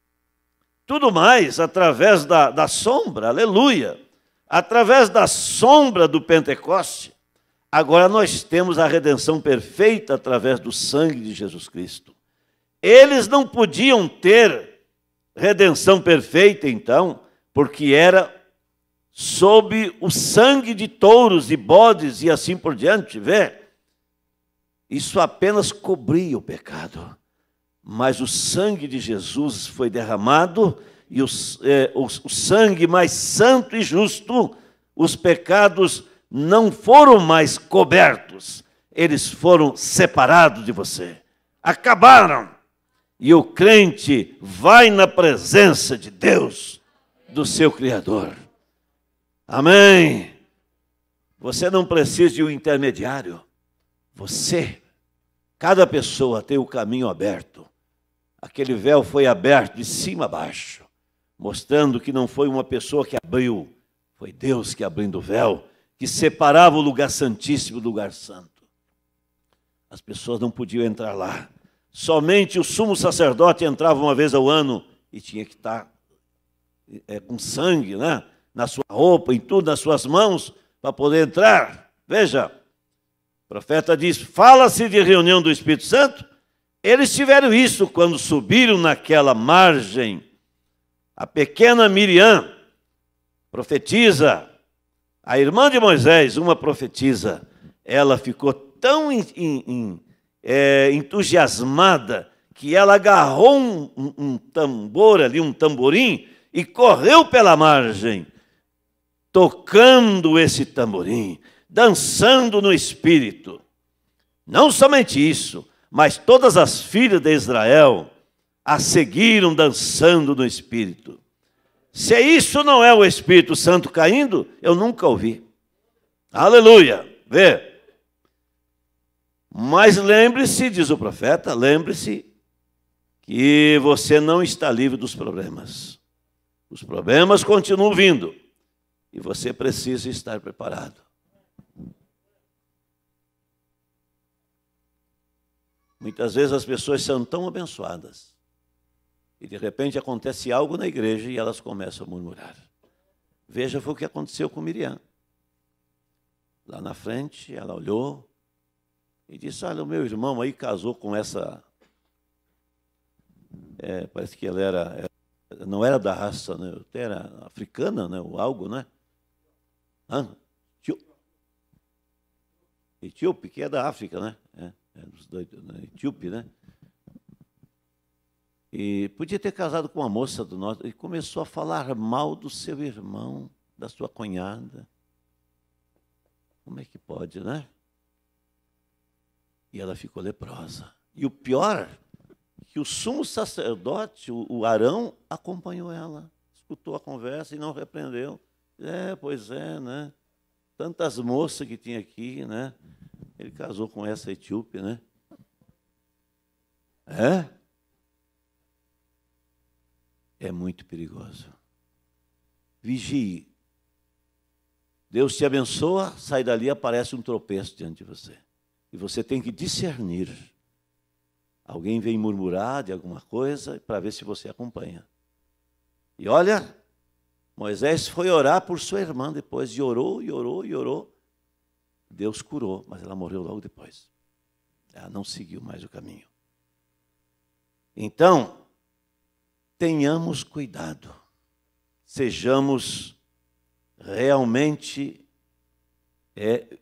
tudo mais através da, da sombra, aleluia através da sombra do Pentecoste, agora nós temos a redenção perfeita através do sangue de Jesus Cristo. Eles não podiam ter redenção perfeita, então, porque era sob o sangue de touros e bodes e assim por diante, vê? Isso apenas cobria o pecado. Mas o sangue de Jesus foi derramado e é, o, o sangue mais santo e justo, os pecados não foram mais cobertos, eles foram separados de você. Acabaram. E o crente vai na presença de Deus, do seu Criador. Amém. Você não precisa de um intermediário. Você, cada pessoa tem o caminho aberto. Aquele véu foi aberto de cima a baixo mostrando que não foi uma pessoa que abriu, foi Deus que abrindo o véu, que separava o lugar santíssimo do lugar santo. As pessoas não podiam entrar lá. Somente o sumo sacerdote entrava uma vez ao ano e tinha que estar tá, é, com sangue, né? Na sua roupa, em tudo, nas suas mãos, para poder entrar. Veja, o profeta diz: fala-se de reunião do Espírito Santo. Eles tiveram isso quando subiram naquela margem a pequena Miriam, profetiza, a irmã de Moisés, uma profetiza, ela ficou tão in, in, in, é, entusiasmada que ela agarrou um, um, um tambor ali, um tamborim, e correu pela margem, tocando esse tamborim, dançando no espírito. Não somente isso, mas todas as filhas de Israel a seguiram dançando no Espírito. Se é isso não é o Espírito Santo caindo, eu nunca ouvi. Aleluia! Vê. Mas lembre-se, diz o profeta, lembre-se que você não está livre dos problemas. Os problemas continuam vindo e você precisa estar preparado. Muitas vezes as pessoas são tão abençoadas e de repente acontece algo na igreja e elas começam a murmurar. Veja foi o que aconteceu com Miriam. Lá na frente, ela olhou e disse: Olha, o meu irmão aí casou com essa. É, parece que ela era, é, não era da raça, né? era africana, né? ou algo, né? Hã? Etíope, que é da África, né? É, é dos né? Etíope, né? E podia ter casado com uma moça do norte e começou a falar mal do seu irmão, da sua cunhada. Como é que pode, né? E ela ficou leprosa. E o pior, que o sumo sacerdote, o Arão, acompanhou ela, escutou a conversa e não repreendeu. É, pois é, né? Tantas moças que tinha aqui, né? Ele casou com essa etíope, né? É? é muito perigoso. Vigie. Deus te abençoa, sai dali, aparece um tropeço diante de você. E você tem que discernir. Alguém vem murmurar de alguma coisa para ver se você acompanha. E olha, Moisés foi orar por sua irmã depois, e orou, e orou, e orou. Deus curou, mas ela morreu logo depois. Ela não seguiu mais o caminho. Então, tenhamos cuidado, sejamos realmente, é,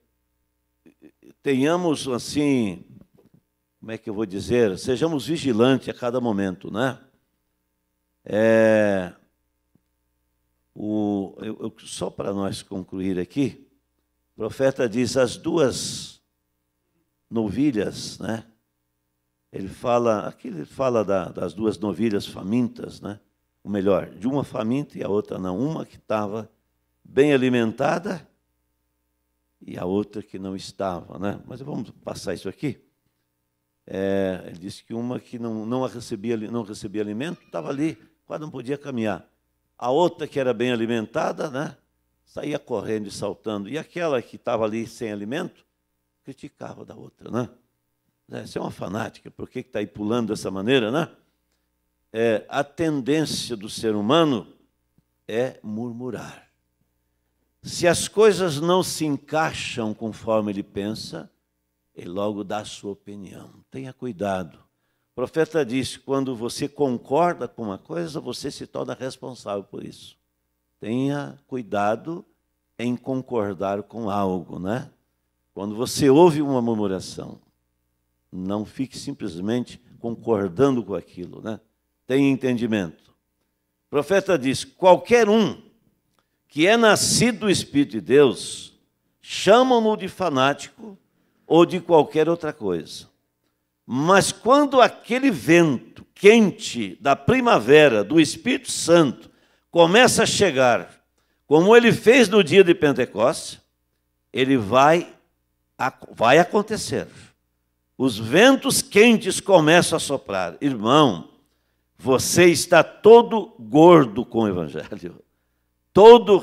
tenhamos assim, como é que eu vou dizer, sejamos vigilantes a cada momento, né? É, o, eu, eu, só para nós concluir aqui, o profeta diz: as duas novilhas, né? Ele fala, aqui ele fala da, das duas novilhas famintas, né? ou melhor, de uma faminta e a outra não. Uma que estava bem alimentada e a outra que não estava. Né? Mas vamos passar isso aqui. É, ele disse que uma que não, não, recebia, não recebia alimento estava ali, quase não podia caminhar. A outra que era bem alimentada, né, saía correndo e saltando. E aquela que estava ali sem alimento, criticava da outra. Né? Né? Você é uma fanática, por que está aí pulando dessa maneira, né? É, a tendência do ser humano é murmurar. Se as coisas não se encaixam conforme ele pensa, ele logo dá a sua opinião. Tenha cuidado. O profeta disse: quando você concorda com uma coisa, você se torna responsável por isso. Tenha cuidado em concordar com algo, né? Quando você ouve uma murmuração, não fique simplesmente concordando com aquilo, né? Tenha entendimento. O profeta diz: qualquer um que é nascido do Espírito de Deus, chamam-no de fanático ou de qualquer outra coisa. Mas quando aquele vento quente da primavera do Espírito Santo começa a chegar, como ele fez no dia de Pentecostes, ele vai, vai acontecer os ventos quentes começam a soprar. Irmão, você está todo gordo com o Evangelho, todo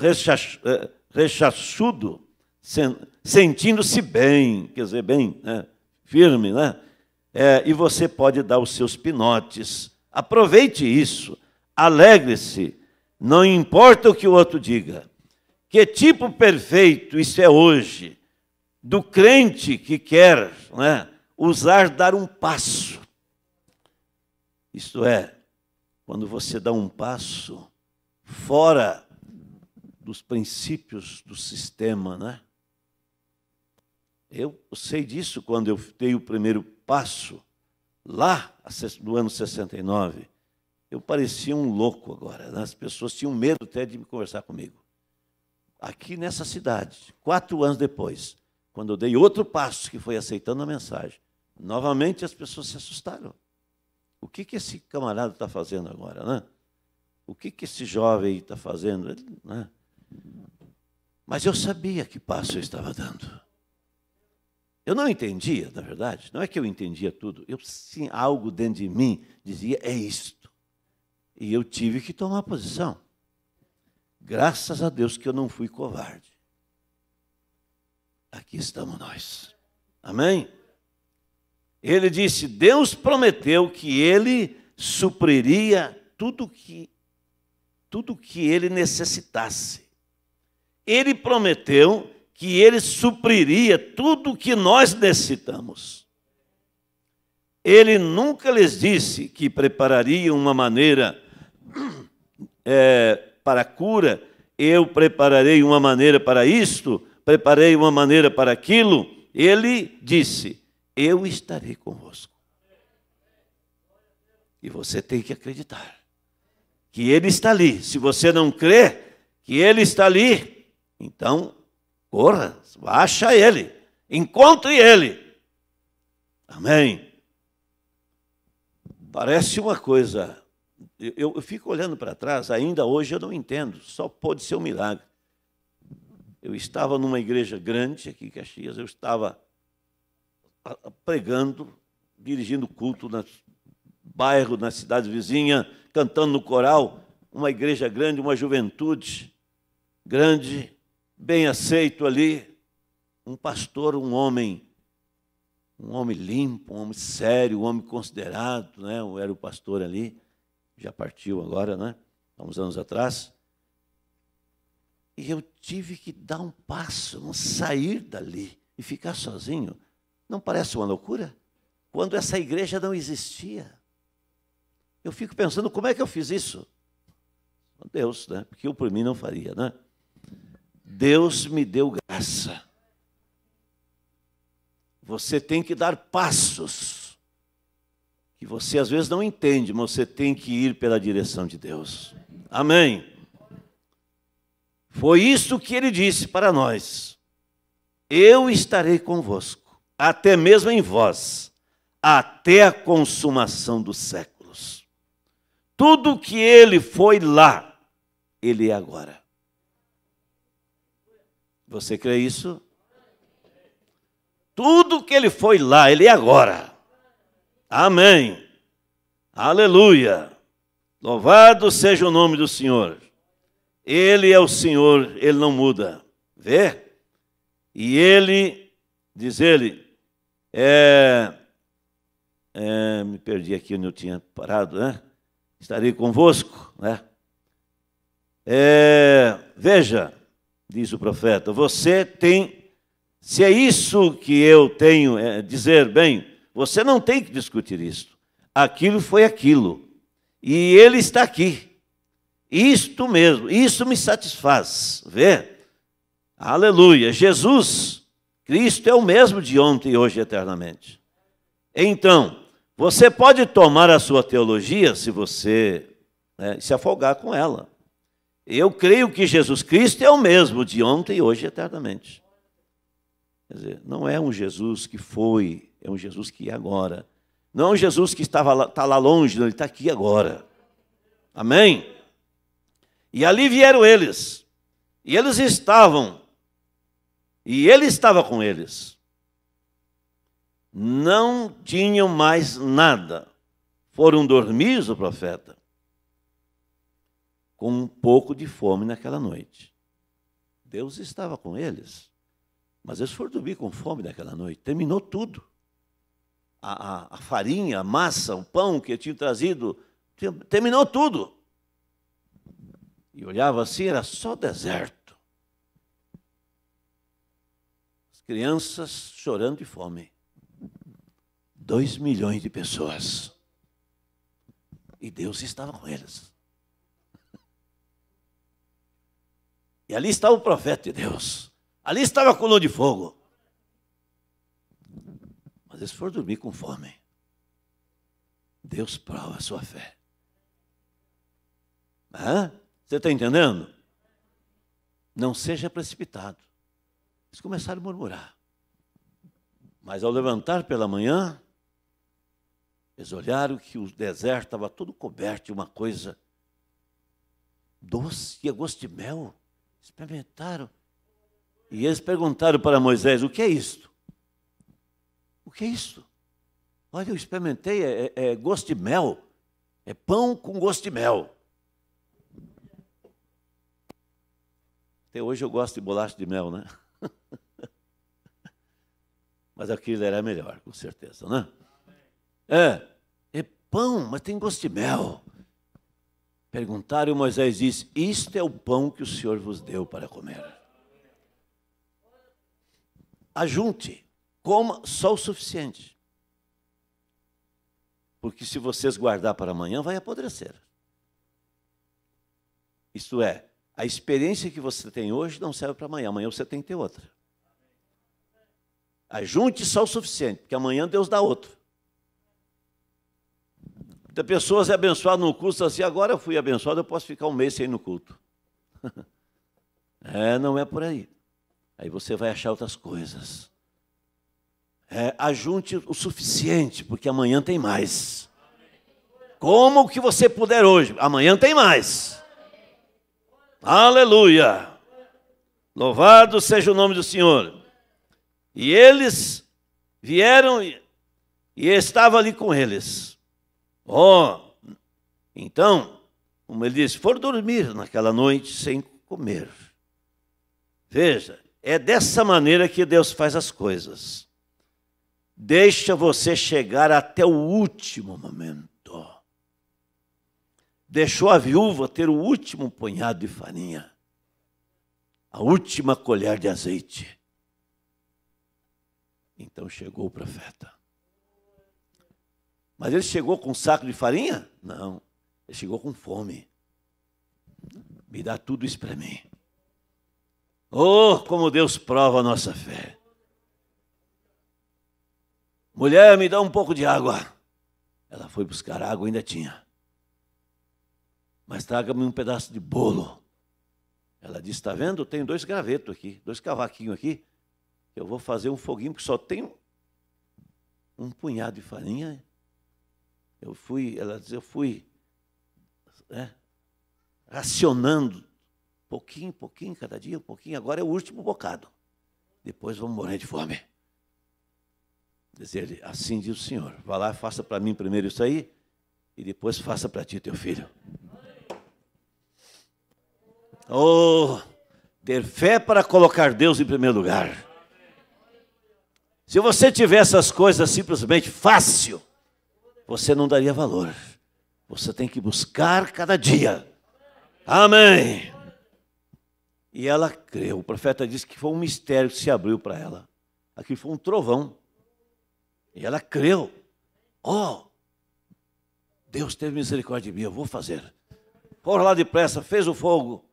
eh, rechaçudo, sentindo-se bem, quer dizer, bem, né? firme, né? É, e você pode dar os seus pinotes. Aproveite isso, alegre-se, não importa o que o outro diga. Que tipo perfeito isso é hoje do crente que quer, né? usar dar um passo. Isto é, quando você dá um passo fora dos princípios do sistema, né? Eu sei disso quando eu dei o primeiro passo lá no ano 69. Eu parecia um louco agora. Né? As pessoas tinham medo até de me conversar comigo. Aqui nessa cidade, quatro anos depois, quando eu dei outro passo, que foi aceitando a mensagem, novamente as pessoas se assustaram. O que, que esse camarada está fazendo agora, né? O que, que esse jovem está fazendo? Ele, né? Mas eu sabia que passo eu estava dando. Eu não entendia, na verdade. Não é que eu entendia tudo. Eu sim, algo dentro de mim dizia é isto. E eu tive que tomar posição. Graças a Deus que eu não fui covarde aqui estamos nós. Amém? Ele disse: Deus prometeu que ele supriria tudo que tudo que ele necessitasse. Ele prometeu que ele supriria tudo o que nós necessitamos. Ele nunca lhes disse que prepararia uma maneira é, <clears throat> para a cura, eu prepararei uma maneira para isto, preparei uma maneira para aquilo, ele disse: Eu estarei convosco. E você tem que acreditar que ele está ali. Se você não crê que ele está ali, então corra, acha ele, encontre ele. Amém. Parece uma coisa. Eu, eu fico olhando para trás, ainda hoje eu não entendo, só pode ser um milagre. Eu estava numa igreja grande aqui em Caxias, eu estava pregando, dirigindo culto no bairro, na cidade vizinha, cantando no coral, uma igreja grande, uma juventude grande, bem aceito ali, um pastor, um homem, um homem limpo, um homem sério, um homem considerado, né? era o pastor ali, já partiu agora, né? há uns anos atrás. E eu tive que dar um passo, um sair dali e ficar sozinho. Não parece uma loucura? Quando essa igreja não existia. Eu fico pensando como é que eu fiz isso? Deus, né? Porque eu por mim não faria, né? Deus me deu graça. Você tem que dar passos que você às vezes não entende, mas você tem que ir pela direção de Deus. Amém. Foi isso que ele disse para nós: Eu estarei convosco, até mesmo em vós, até a consumação dos séculos. Tudo que ele foi lá, ele é agora. Você crê isso? Tudo que ele foi lá, ele é agora. Amém. Aleluia. Louvado seja o nome do Senhor. Ele é o Senhor, ele não muda. Vê? E ele, diz ele, é, é, me perdi aqui onde eu tinha parado, né? Estarei convosco, né? É, veja, diz o profeta, você tem, se é isso que eu tenho é, dizer, bem, você não tem que discutir isso. Aquilo foi aquilo, e ele está aqui. Isto mesmo, isso me satisfaz. Vê? Aleluia. Jesus, Cristo é o mesmo de ontem e hoje eternamente. Então, você pode tomar a sua teologia se você né, se afogar com ela. Eu creio que Jesus Cristo é o mesmo de ontem e hoje eternamente. Quer dizer, não é um Jesus que foi, é um Jesus que é agora. Não é um Jesus que estava lá, está lá longe, não, ele está aqui agora. Amém? E ali vieram eles. E eles estavam. E ele estava com eles. Não tinham mais nada. Foram dormir, o profeta, com um pouco de fome naquela noite. Deus estava com eles. Mas eles foram dormir com fome naquela noite. Terminou tudo. A, a, a farinha, a massa, o pão que eu tinha trazido, terminou tudo. E olhava assim, era só deserto. As crianças chorando de fome. Dois milhões de pessoas. E Deus estava com eles. E ali estava o profeta de Deus. Ali estava a coluna de fogo. Mas eles foram dormir com fome. Deus prova a sua fé. Hã? Você está entendendo? Não seja precipitado. Eles começaram a murmurar. Mas ao levantar pela manhã, eles olharam que o deserto estava todo coberto de uma coisa doce e a gosto de mel. Experimentaram. E eles perguntaram para Moisés: O que é isto? O que é isto? Olha, eu experimentei, é, é, é gosto de mel. É pão com gosto de mel. Até hoje eu gosto de bolacha de mel, né? <laughs> Mas aquilo era melhor, com certeza, né? É, é pão, mas tem gosto de mel. Perguntaram e Moisés disse: Isto é o pão que o Senhor vos deu para comer. Ajunte, coma só o suficiente. Porque se vocês guardar para amanhã, vai apodrecer. Isto é, a experiência que você tem hoje não serve para amanhã. Amanhã você tem que ter outra. Ajunte só o suficiente, porque amanhã Deus dá outro. Tem pessoas é abençoadas no culto assim, agora eu fui abençoado, eu posso ficar um mês sem ir no culto. <laughs> é, não é por aí. Aí você vai achar outras coisas. É, ajunte o suficiente, porque amanhã tem mais. Como o que você puder hoje, amanhã tem mais. Aleluia! Louvado seja o nome do Senhor. E eles vieram e estava ali com eles. Oh, então, como ele disse, foram dormir naquela noite sem comer. Veja, é dessa maneira que Deus faz as coisas. Deixa você chegar até o último momento deixou a viúva ter o último punhado de farinha, a última colher de azeite. Então chegou o profeta. Mas ele chegou com um saco de farinha? Não, ele chegou com fome. Me dá tudo isso para mim. Oh, como Deus prova a nossa fé. Mulher, me dá um pouco de água. Ela foi buscar água, ainda tinha mas traga-me um pedaço de bolo. Ela disse: Está vendo? Tenho dois gravetos aqui, dois cavaquinhos aqui. Eu vou fazer um foguinho, porque só tem um punhado de farinha. Eu fui, ela disse: Eu fui né, racionando, pouquinho, pouquinho, cada dia, um pouquinho. Agora é o último bocado. Depois vamos morrer de fome. dizer Assim diz o Senhor, vá lá, faça para mim primeiro isso aí, e depois faça para ti, teu filho. Oh, ter fé para colocar Deus em primeiro lugar. Se você tiver essas coisas simplesmente fácil, você não daria valor. Você tem que buscar cada dia. Amém. E ela creu. O profeta disse que foi um mistério que se abriu para ela. Aqui foi um trovão. E ela creu. Oh, Deus teve misericórdia de mim, eu vou fazer. Foram lá depressa, fez o fogo,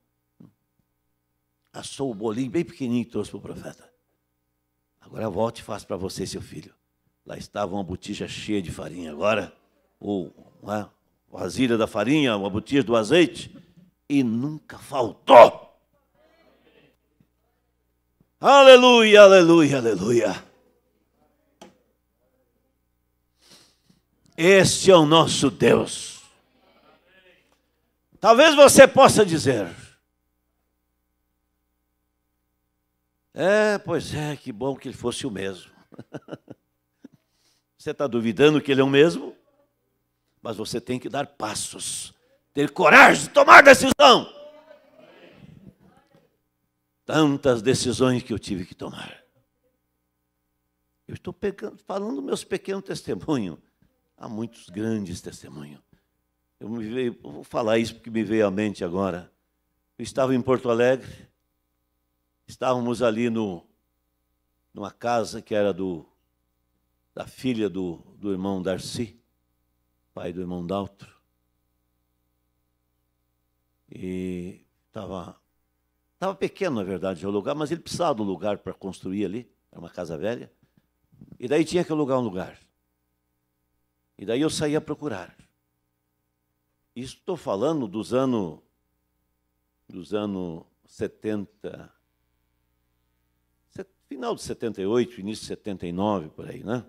assou o bolinho bem pequenininho e trouxe para o profeta. Agora volte e faça para você, seu filho. Lá estava uma botija cheia de farinha agora, ou uma vasilha da farinha, uma botija do azeite, e nunca faltou. Aleluia, aleluia, aleluia. Este é o nosso Deus. Talvez você possa dizer, É, pois é, que bom que ele fosse o mesmo. <laughs> Você está duvidando que ele é o mesmo? Mas você tem que dar passos, ter coragem de tomar decisão. Tantas decisões que eu tive que tomar. Eu estou pegando, falando meus pequenos testemunhos. Há muitos grandes testemunhos. Eu me veio, vou falar isso porque me veio à mente agora. Eu estava em Porto Alegre, Estávamos ali no, numa casa que era do, da filha do, do irmão Darcy, pai do irmão Daltro. E estava tava pequeno, na verdade, o lugar, mas ele precisava do lugar para construir ali, era uma casa velha. E daí tinha que alugar um lugar. E daí eu saía a procurar. Isso estou falando dos anos dos anos 70, final de 78, início de 79, por aí, né?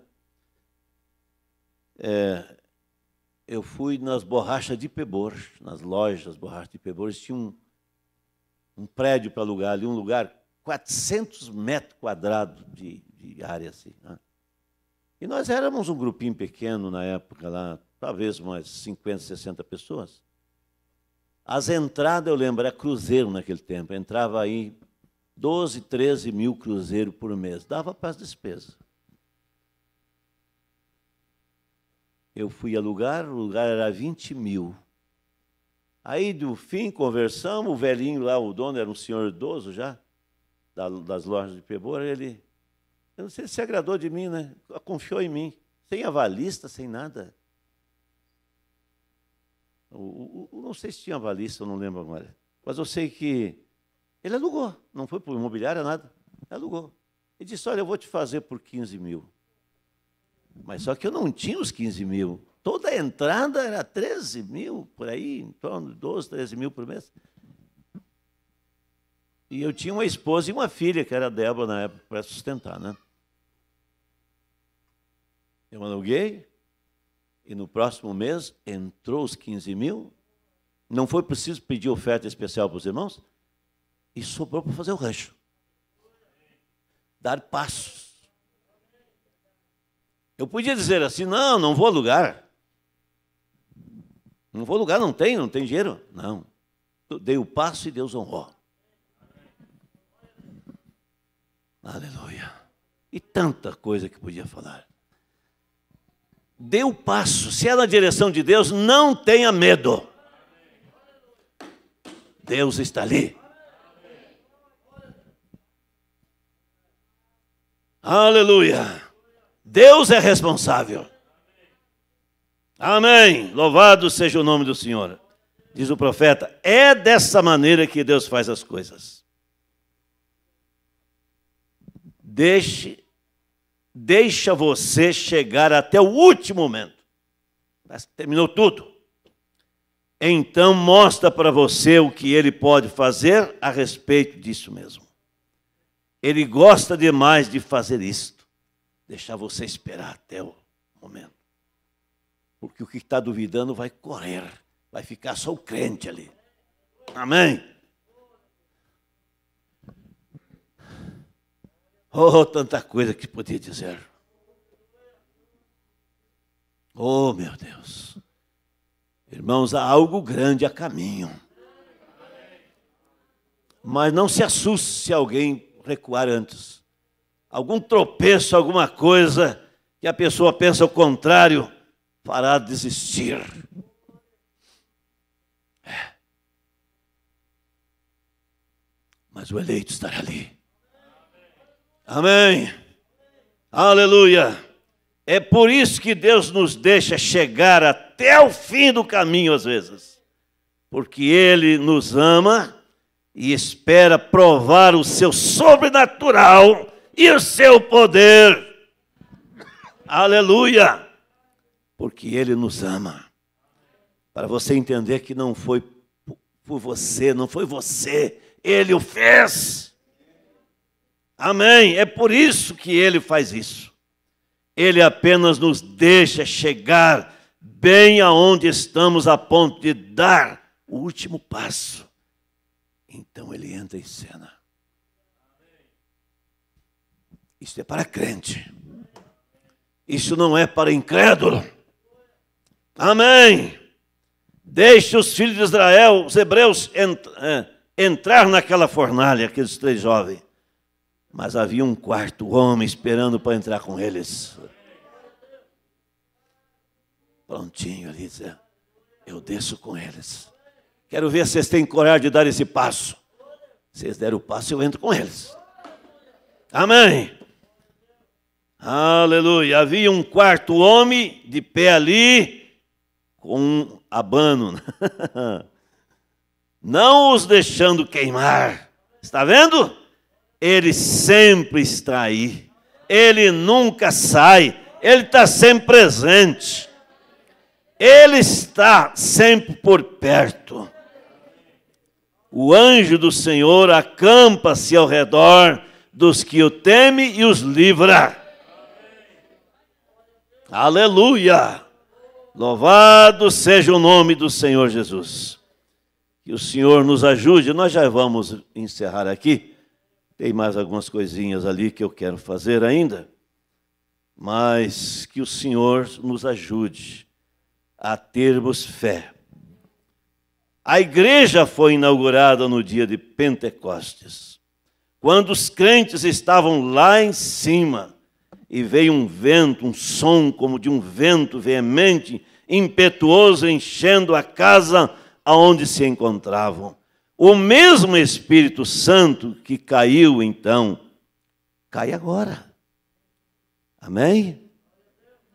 É, eu fui nas borrachas de Pebor, nas lojas borrachas de Pebor, tinha um, um prédio para alugar ali, um lugar 400 metros quadrados de, de área assim. Né? E nós éramos um grupinho pequeno na época lá, talvez umas 50, 60 pessoas. As entradas, eu lembro, era cruzeiro naquele tempo. Entrava aí 12, 13 mil cruzeiros por mês. Dava para as despesas. Eu fui alugar, o lugar era 20 mil. Aí, do fim, conversamos, o velhinho lá, o dono, era um senhor idoso já, das lojas de Pebora, ele, eu não sei se agradou de mim, né? Confiou em mim, sem avalista, sem nada. O, o, não sei se tinha avalista, eu não lembro agora. Mas eu sei que ele alugou, não foi por imobiliária, nada. Alugou. Ele disse: Olha, eu vou te fazer por 15 mil. Mas só que eu não tinha os 15 mil. Toda a entrada era 13 mil, por aí, em torno de 12, 13 mil por mês. E eu tinha uma esposa e uma filha, que era a Débora na época, para sustentar, né? Eu aluguei, e no próximo mês entrou os 15 mil. Não foi preciso pedir oferta especial para os irmãos, e sobrou para fazer o rancho. Dar passos. Eu podia dizer assim: não, não vou alugar. Não vou alugar, não tem, não tem dinheiro. Não. dei o passo e Deus honrou. Aleluia. E tanta coisa que podia falar. Dê o passo. Se é na direção de Deus, não tenha medo. Deus está ali. Aleluia. Deus é responsável. Amém. Louvado seja o nome do Senhor. Diz o profeta: é dessa maneira que Deus faz as coisas. Deixe, deixa você chegar até o último momento. Terminou tudo. Então mostra para você o que ele pode fazer a respeito disso mesmo. Ele gosta demais de fazer isto, deixar você esperar até o momento. Porque o que está duvidando vai correr, vai ficar só o crente ali. Amém? Oh, tanta coisa que podia dizer. Oh, meu Deus. Irmãos, há algo grande a caminho. Mas não se assuste se alguém recuar antes. Algum tropeço, alguma coisa que a pessoa pensa o contrário, fará desistir. É. Mas o eleito estará ali. Amém. Aleluia. É por isso que Deus nos deixa chegar até o fim do caminho, às vezes, porque Ele nos ama e espera provar o seu sobrenatural e o seu poder. Aleluia! Porque Ele nos ama. Para você entender que não foi por você, não foi você, Ele o fez. Amém? É por isso que Ele faz isso. Ele apenas nos deixa chegar bem aonde estamos a ponto de dar o último passo então ele entra em cena. Isso é para crente. Isso não é para incrédulo. Amém. Deixe os filhos de Israel, os hebreus, ent é, entrar naquela fornalha, aqueles três jovens. Mas havia um quarto homem esperando para entrar com eles. Prontinho ali, Eu desço com eles. Quero ver se vocês têm coragem de dar esse passo. Se vocês deram o passo, eu entro com eles. Amém. Aleluia. Havia um quarto homem de pé ali com um abano. Né? <laughs> Não os deixando queimar. Está vendo? Ele sempre está aí. Ele nunca sai. Ele está sempre presente. Ele está sempre por perto. O anjo do Senhor acampa-se ao redor dos que o temem e os livra. Aleluia! Louvado seja o nome do Senhor Jesus. Que o Senhor nos ajude. Nós já vamos encerrar aqui. Tem mais algumas coisinhas ali que eu quero fazer ainda. Mas que o Senhor nos ajude a termos fé a igreja foi inaugurada no dia de Pentecostes, quando os crentes estavam lá em cima e veio um vento, um som como de um vento veemente, impetuoso, enchendo a casa aonde se encontravam. O mesmo Espírito Santo que caiu então, cai agora. Amém?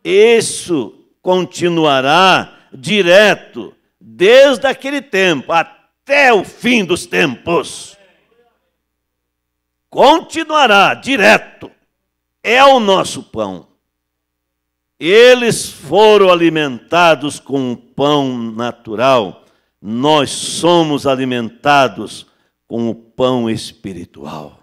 Isso continuará direto desde aquele tempo até o fim dos tempos. Continuará direto, é o nosso pão. Eles foram alimentados com o pão natural, nós somos alimentados com o pão espiritual.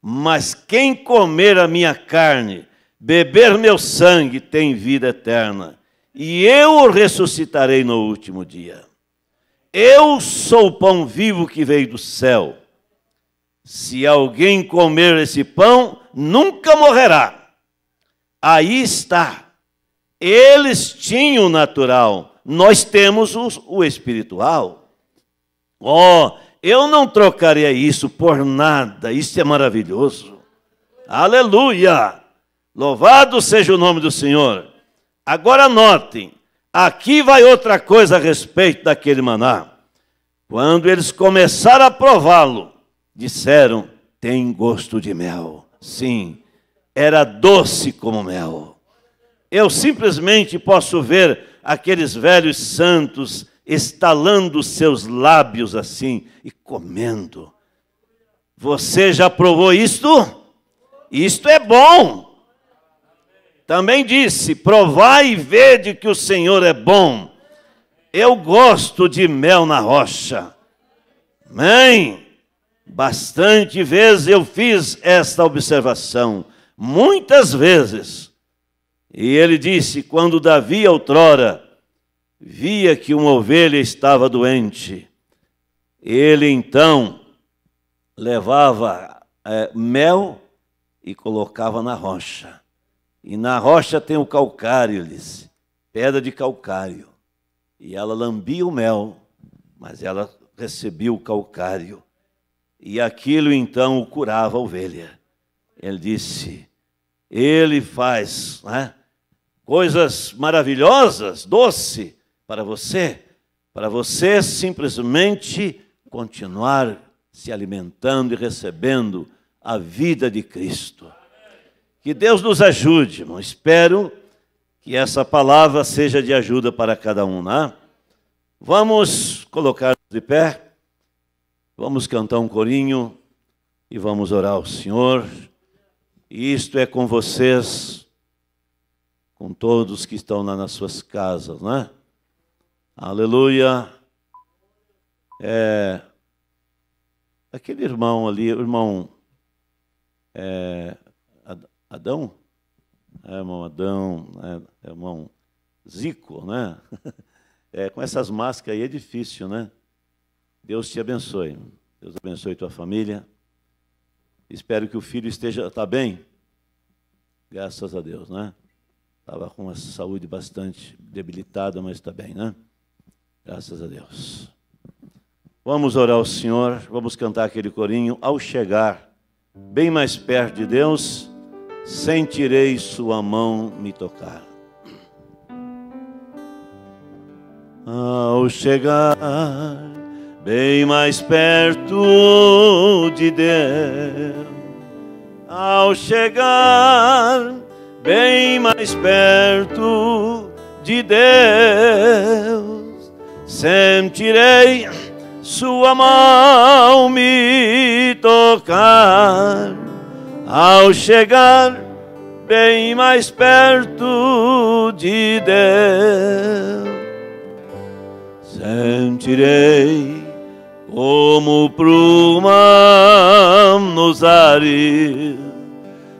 Mas quem comer a minha carne, beber meu sangue, tem vida eterna e eu o ressuscitarei no último dia. Eu sou o pão vivo que veio do céu. Se alguém comer esse pão, nunca morrerá. Aí está. Eles tinham o natural, nós temos o, espiritual. Oh, eu não trocaria isso por nada, isso é maravilhoso. Aleluia! Louvado seja o nome do Senhor. Agora notem, aqui vai outra coisa a respeito daquele maná. Quando eles começaram a prová-lo, disseram: tem gosto de mel. Sim, era doce como mel. Eu simplesmente posso ver aqueles velhos santos estalando seus lábios assim e comendo. Você já provou isto? Isto é bom. Também disse: Provai e vede que o Senhor é bom. Eu gosto de mel na rocha. Amém? Bastante vezes eu fiz esta observação, muitas vezes. E ele disse: quando Davi, outrora, via que uma ovelha estava doente, ele então levava é, mel e colocava na rocha. E na rocha tem o calcário, disse, pedra de calcário. E ela lambia o mel, mas ela recebia o calcário. E aquilo então o curava a ovelha. Ele disse: Ele faz né, coisas maravilhosas, doce para você, para você simplesmente continuar se alimentando e recebendo a vida de Cristo. Que Deus nos ajude, irmão. Espero que essa palavra seja de ajuda para cada um, né? Vamos colocar de pé, vamos cantar um corinho e vamos orar ao Senhor. E isto é com vocês, com todos que estão lá nas suas casas, né? Aleluia. É, aquele irmão ali, o irmão é, Adão? É, irmão Adão, né, é, irmão Zico, né? <laughs> É, com essas máscaras aí é difícil, né? Deus te abençoe. Deus abençoe tua família. Espero que o filho esteja tá bem. Graças a Deus, né? Estava com a saúde bastante debilitada, mas está bem, né? Graças a Deus. Vamos orar ao Senhor, vamos cantar aquele corinho. Ao chegar bem mais perto de Deus, sentirei sua mão me tocar. Ao chegar bem mais perto de Deus, ao chegar bem mais perto de Deus, sentirei sua mão me tocar ao chegar bem mais perto de Deus, sentirei como pluma nos ares,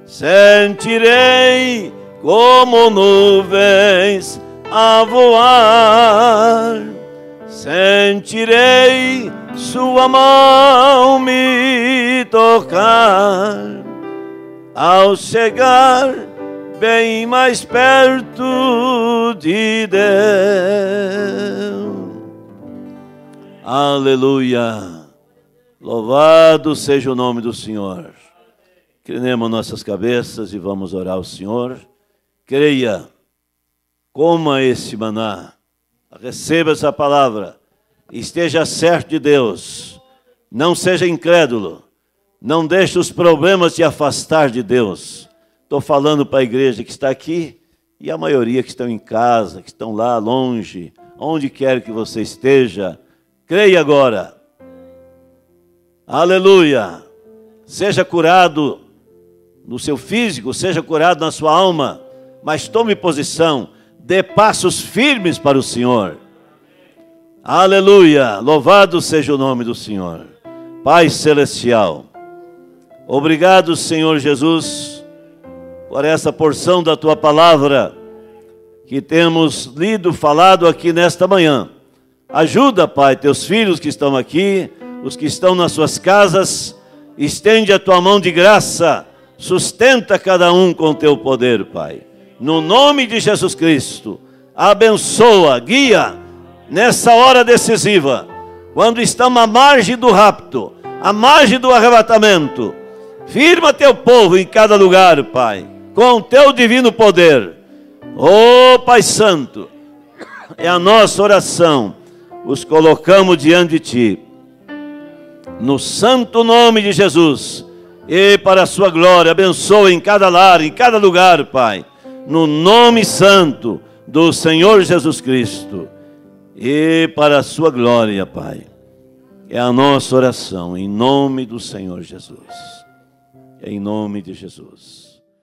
sentirei como nuvens a voar, sentirei sua mão me tocar ao chegar bem mais perto de Deus. Aleluia! Louvado seja o nome do Senhor. Crenemos nossas cabeças e vamos orar ao Senhor. Creia, coma esse maná, receba essa palavra, esteja certo de Deus, não seja incrédulo não deixe os problemas te afastar de Deus. Estou falando para a igreja que está aqui e a maioria que estão em casa, que estão lá longe, onde quer que você esteja. Creia agora. Aleluia. Seja curado no seu físico, seja curado na sua alma, mas tome posição, dê passos firmes para o Senhor. Aleluia! Louvado seja o nome do Senhor. Pai Celestial, Obrigado, Senhor Jesus, por essa porção da tua palavra que temos lido, falado aqui nesta manhã. Ajuda, Pai, teus filhos que estão aqui, os que estão nas suas casas, estende a tua mão de graça, sustenta cada um com teu poder, Pai. No nome de Jesus Cristo, abençoa, guia nessa hora decisiva, quando estamos à margem do rapto, à margem do arrebatamento Firma teu povo em cada lugar, Pai, com teu divino poder. Ô oh, Pai Santo, é a nossa oração. Os colocamos diante de ti. No santo nome de Jesus. E para a sua glória, abençoa em cada lar, em cada lugar, Pai. No nome santo do Senhor Jesus Cristo. E para a sua glória, Pai. É a nossa oração, em nome do Senhor Jesus em nome de Jesus.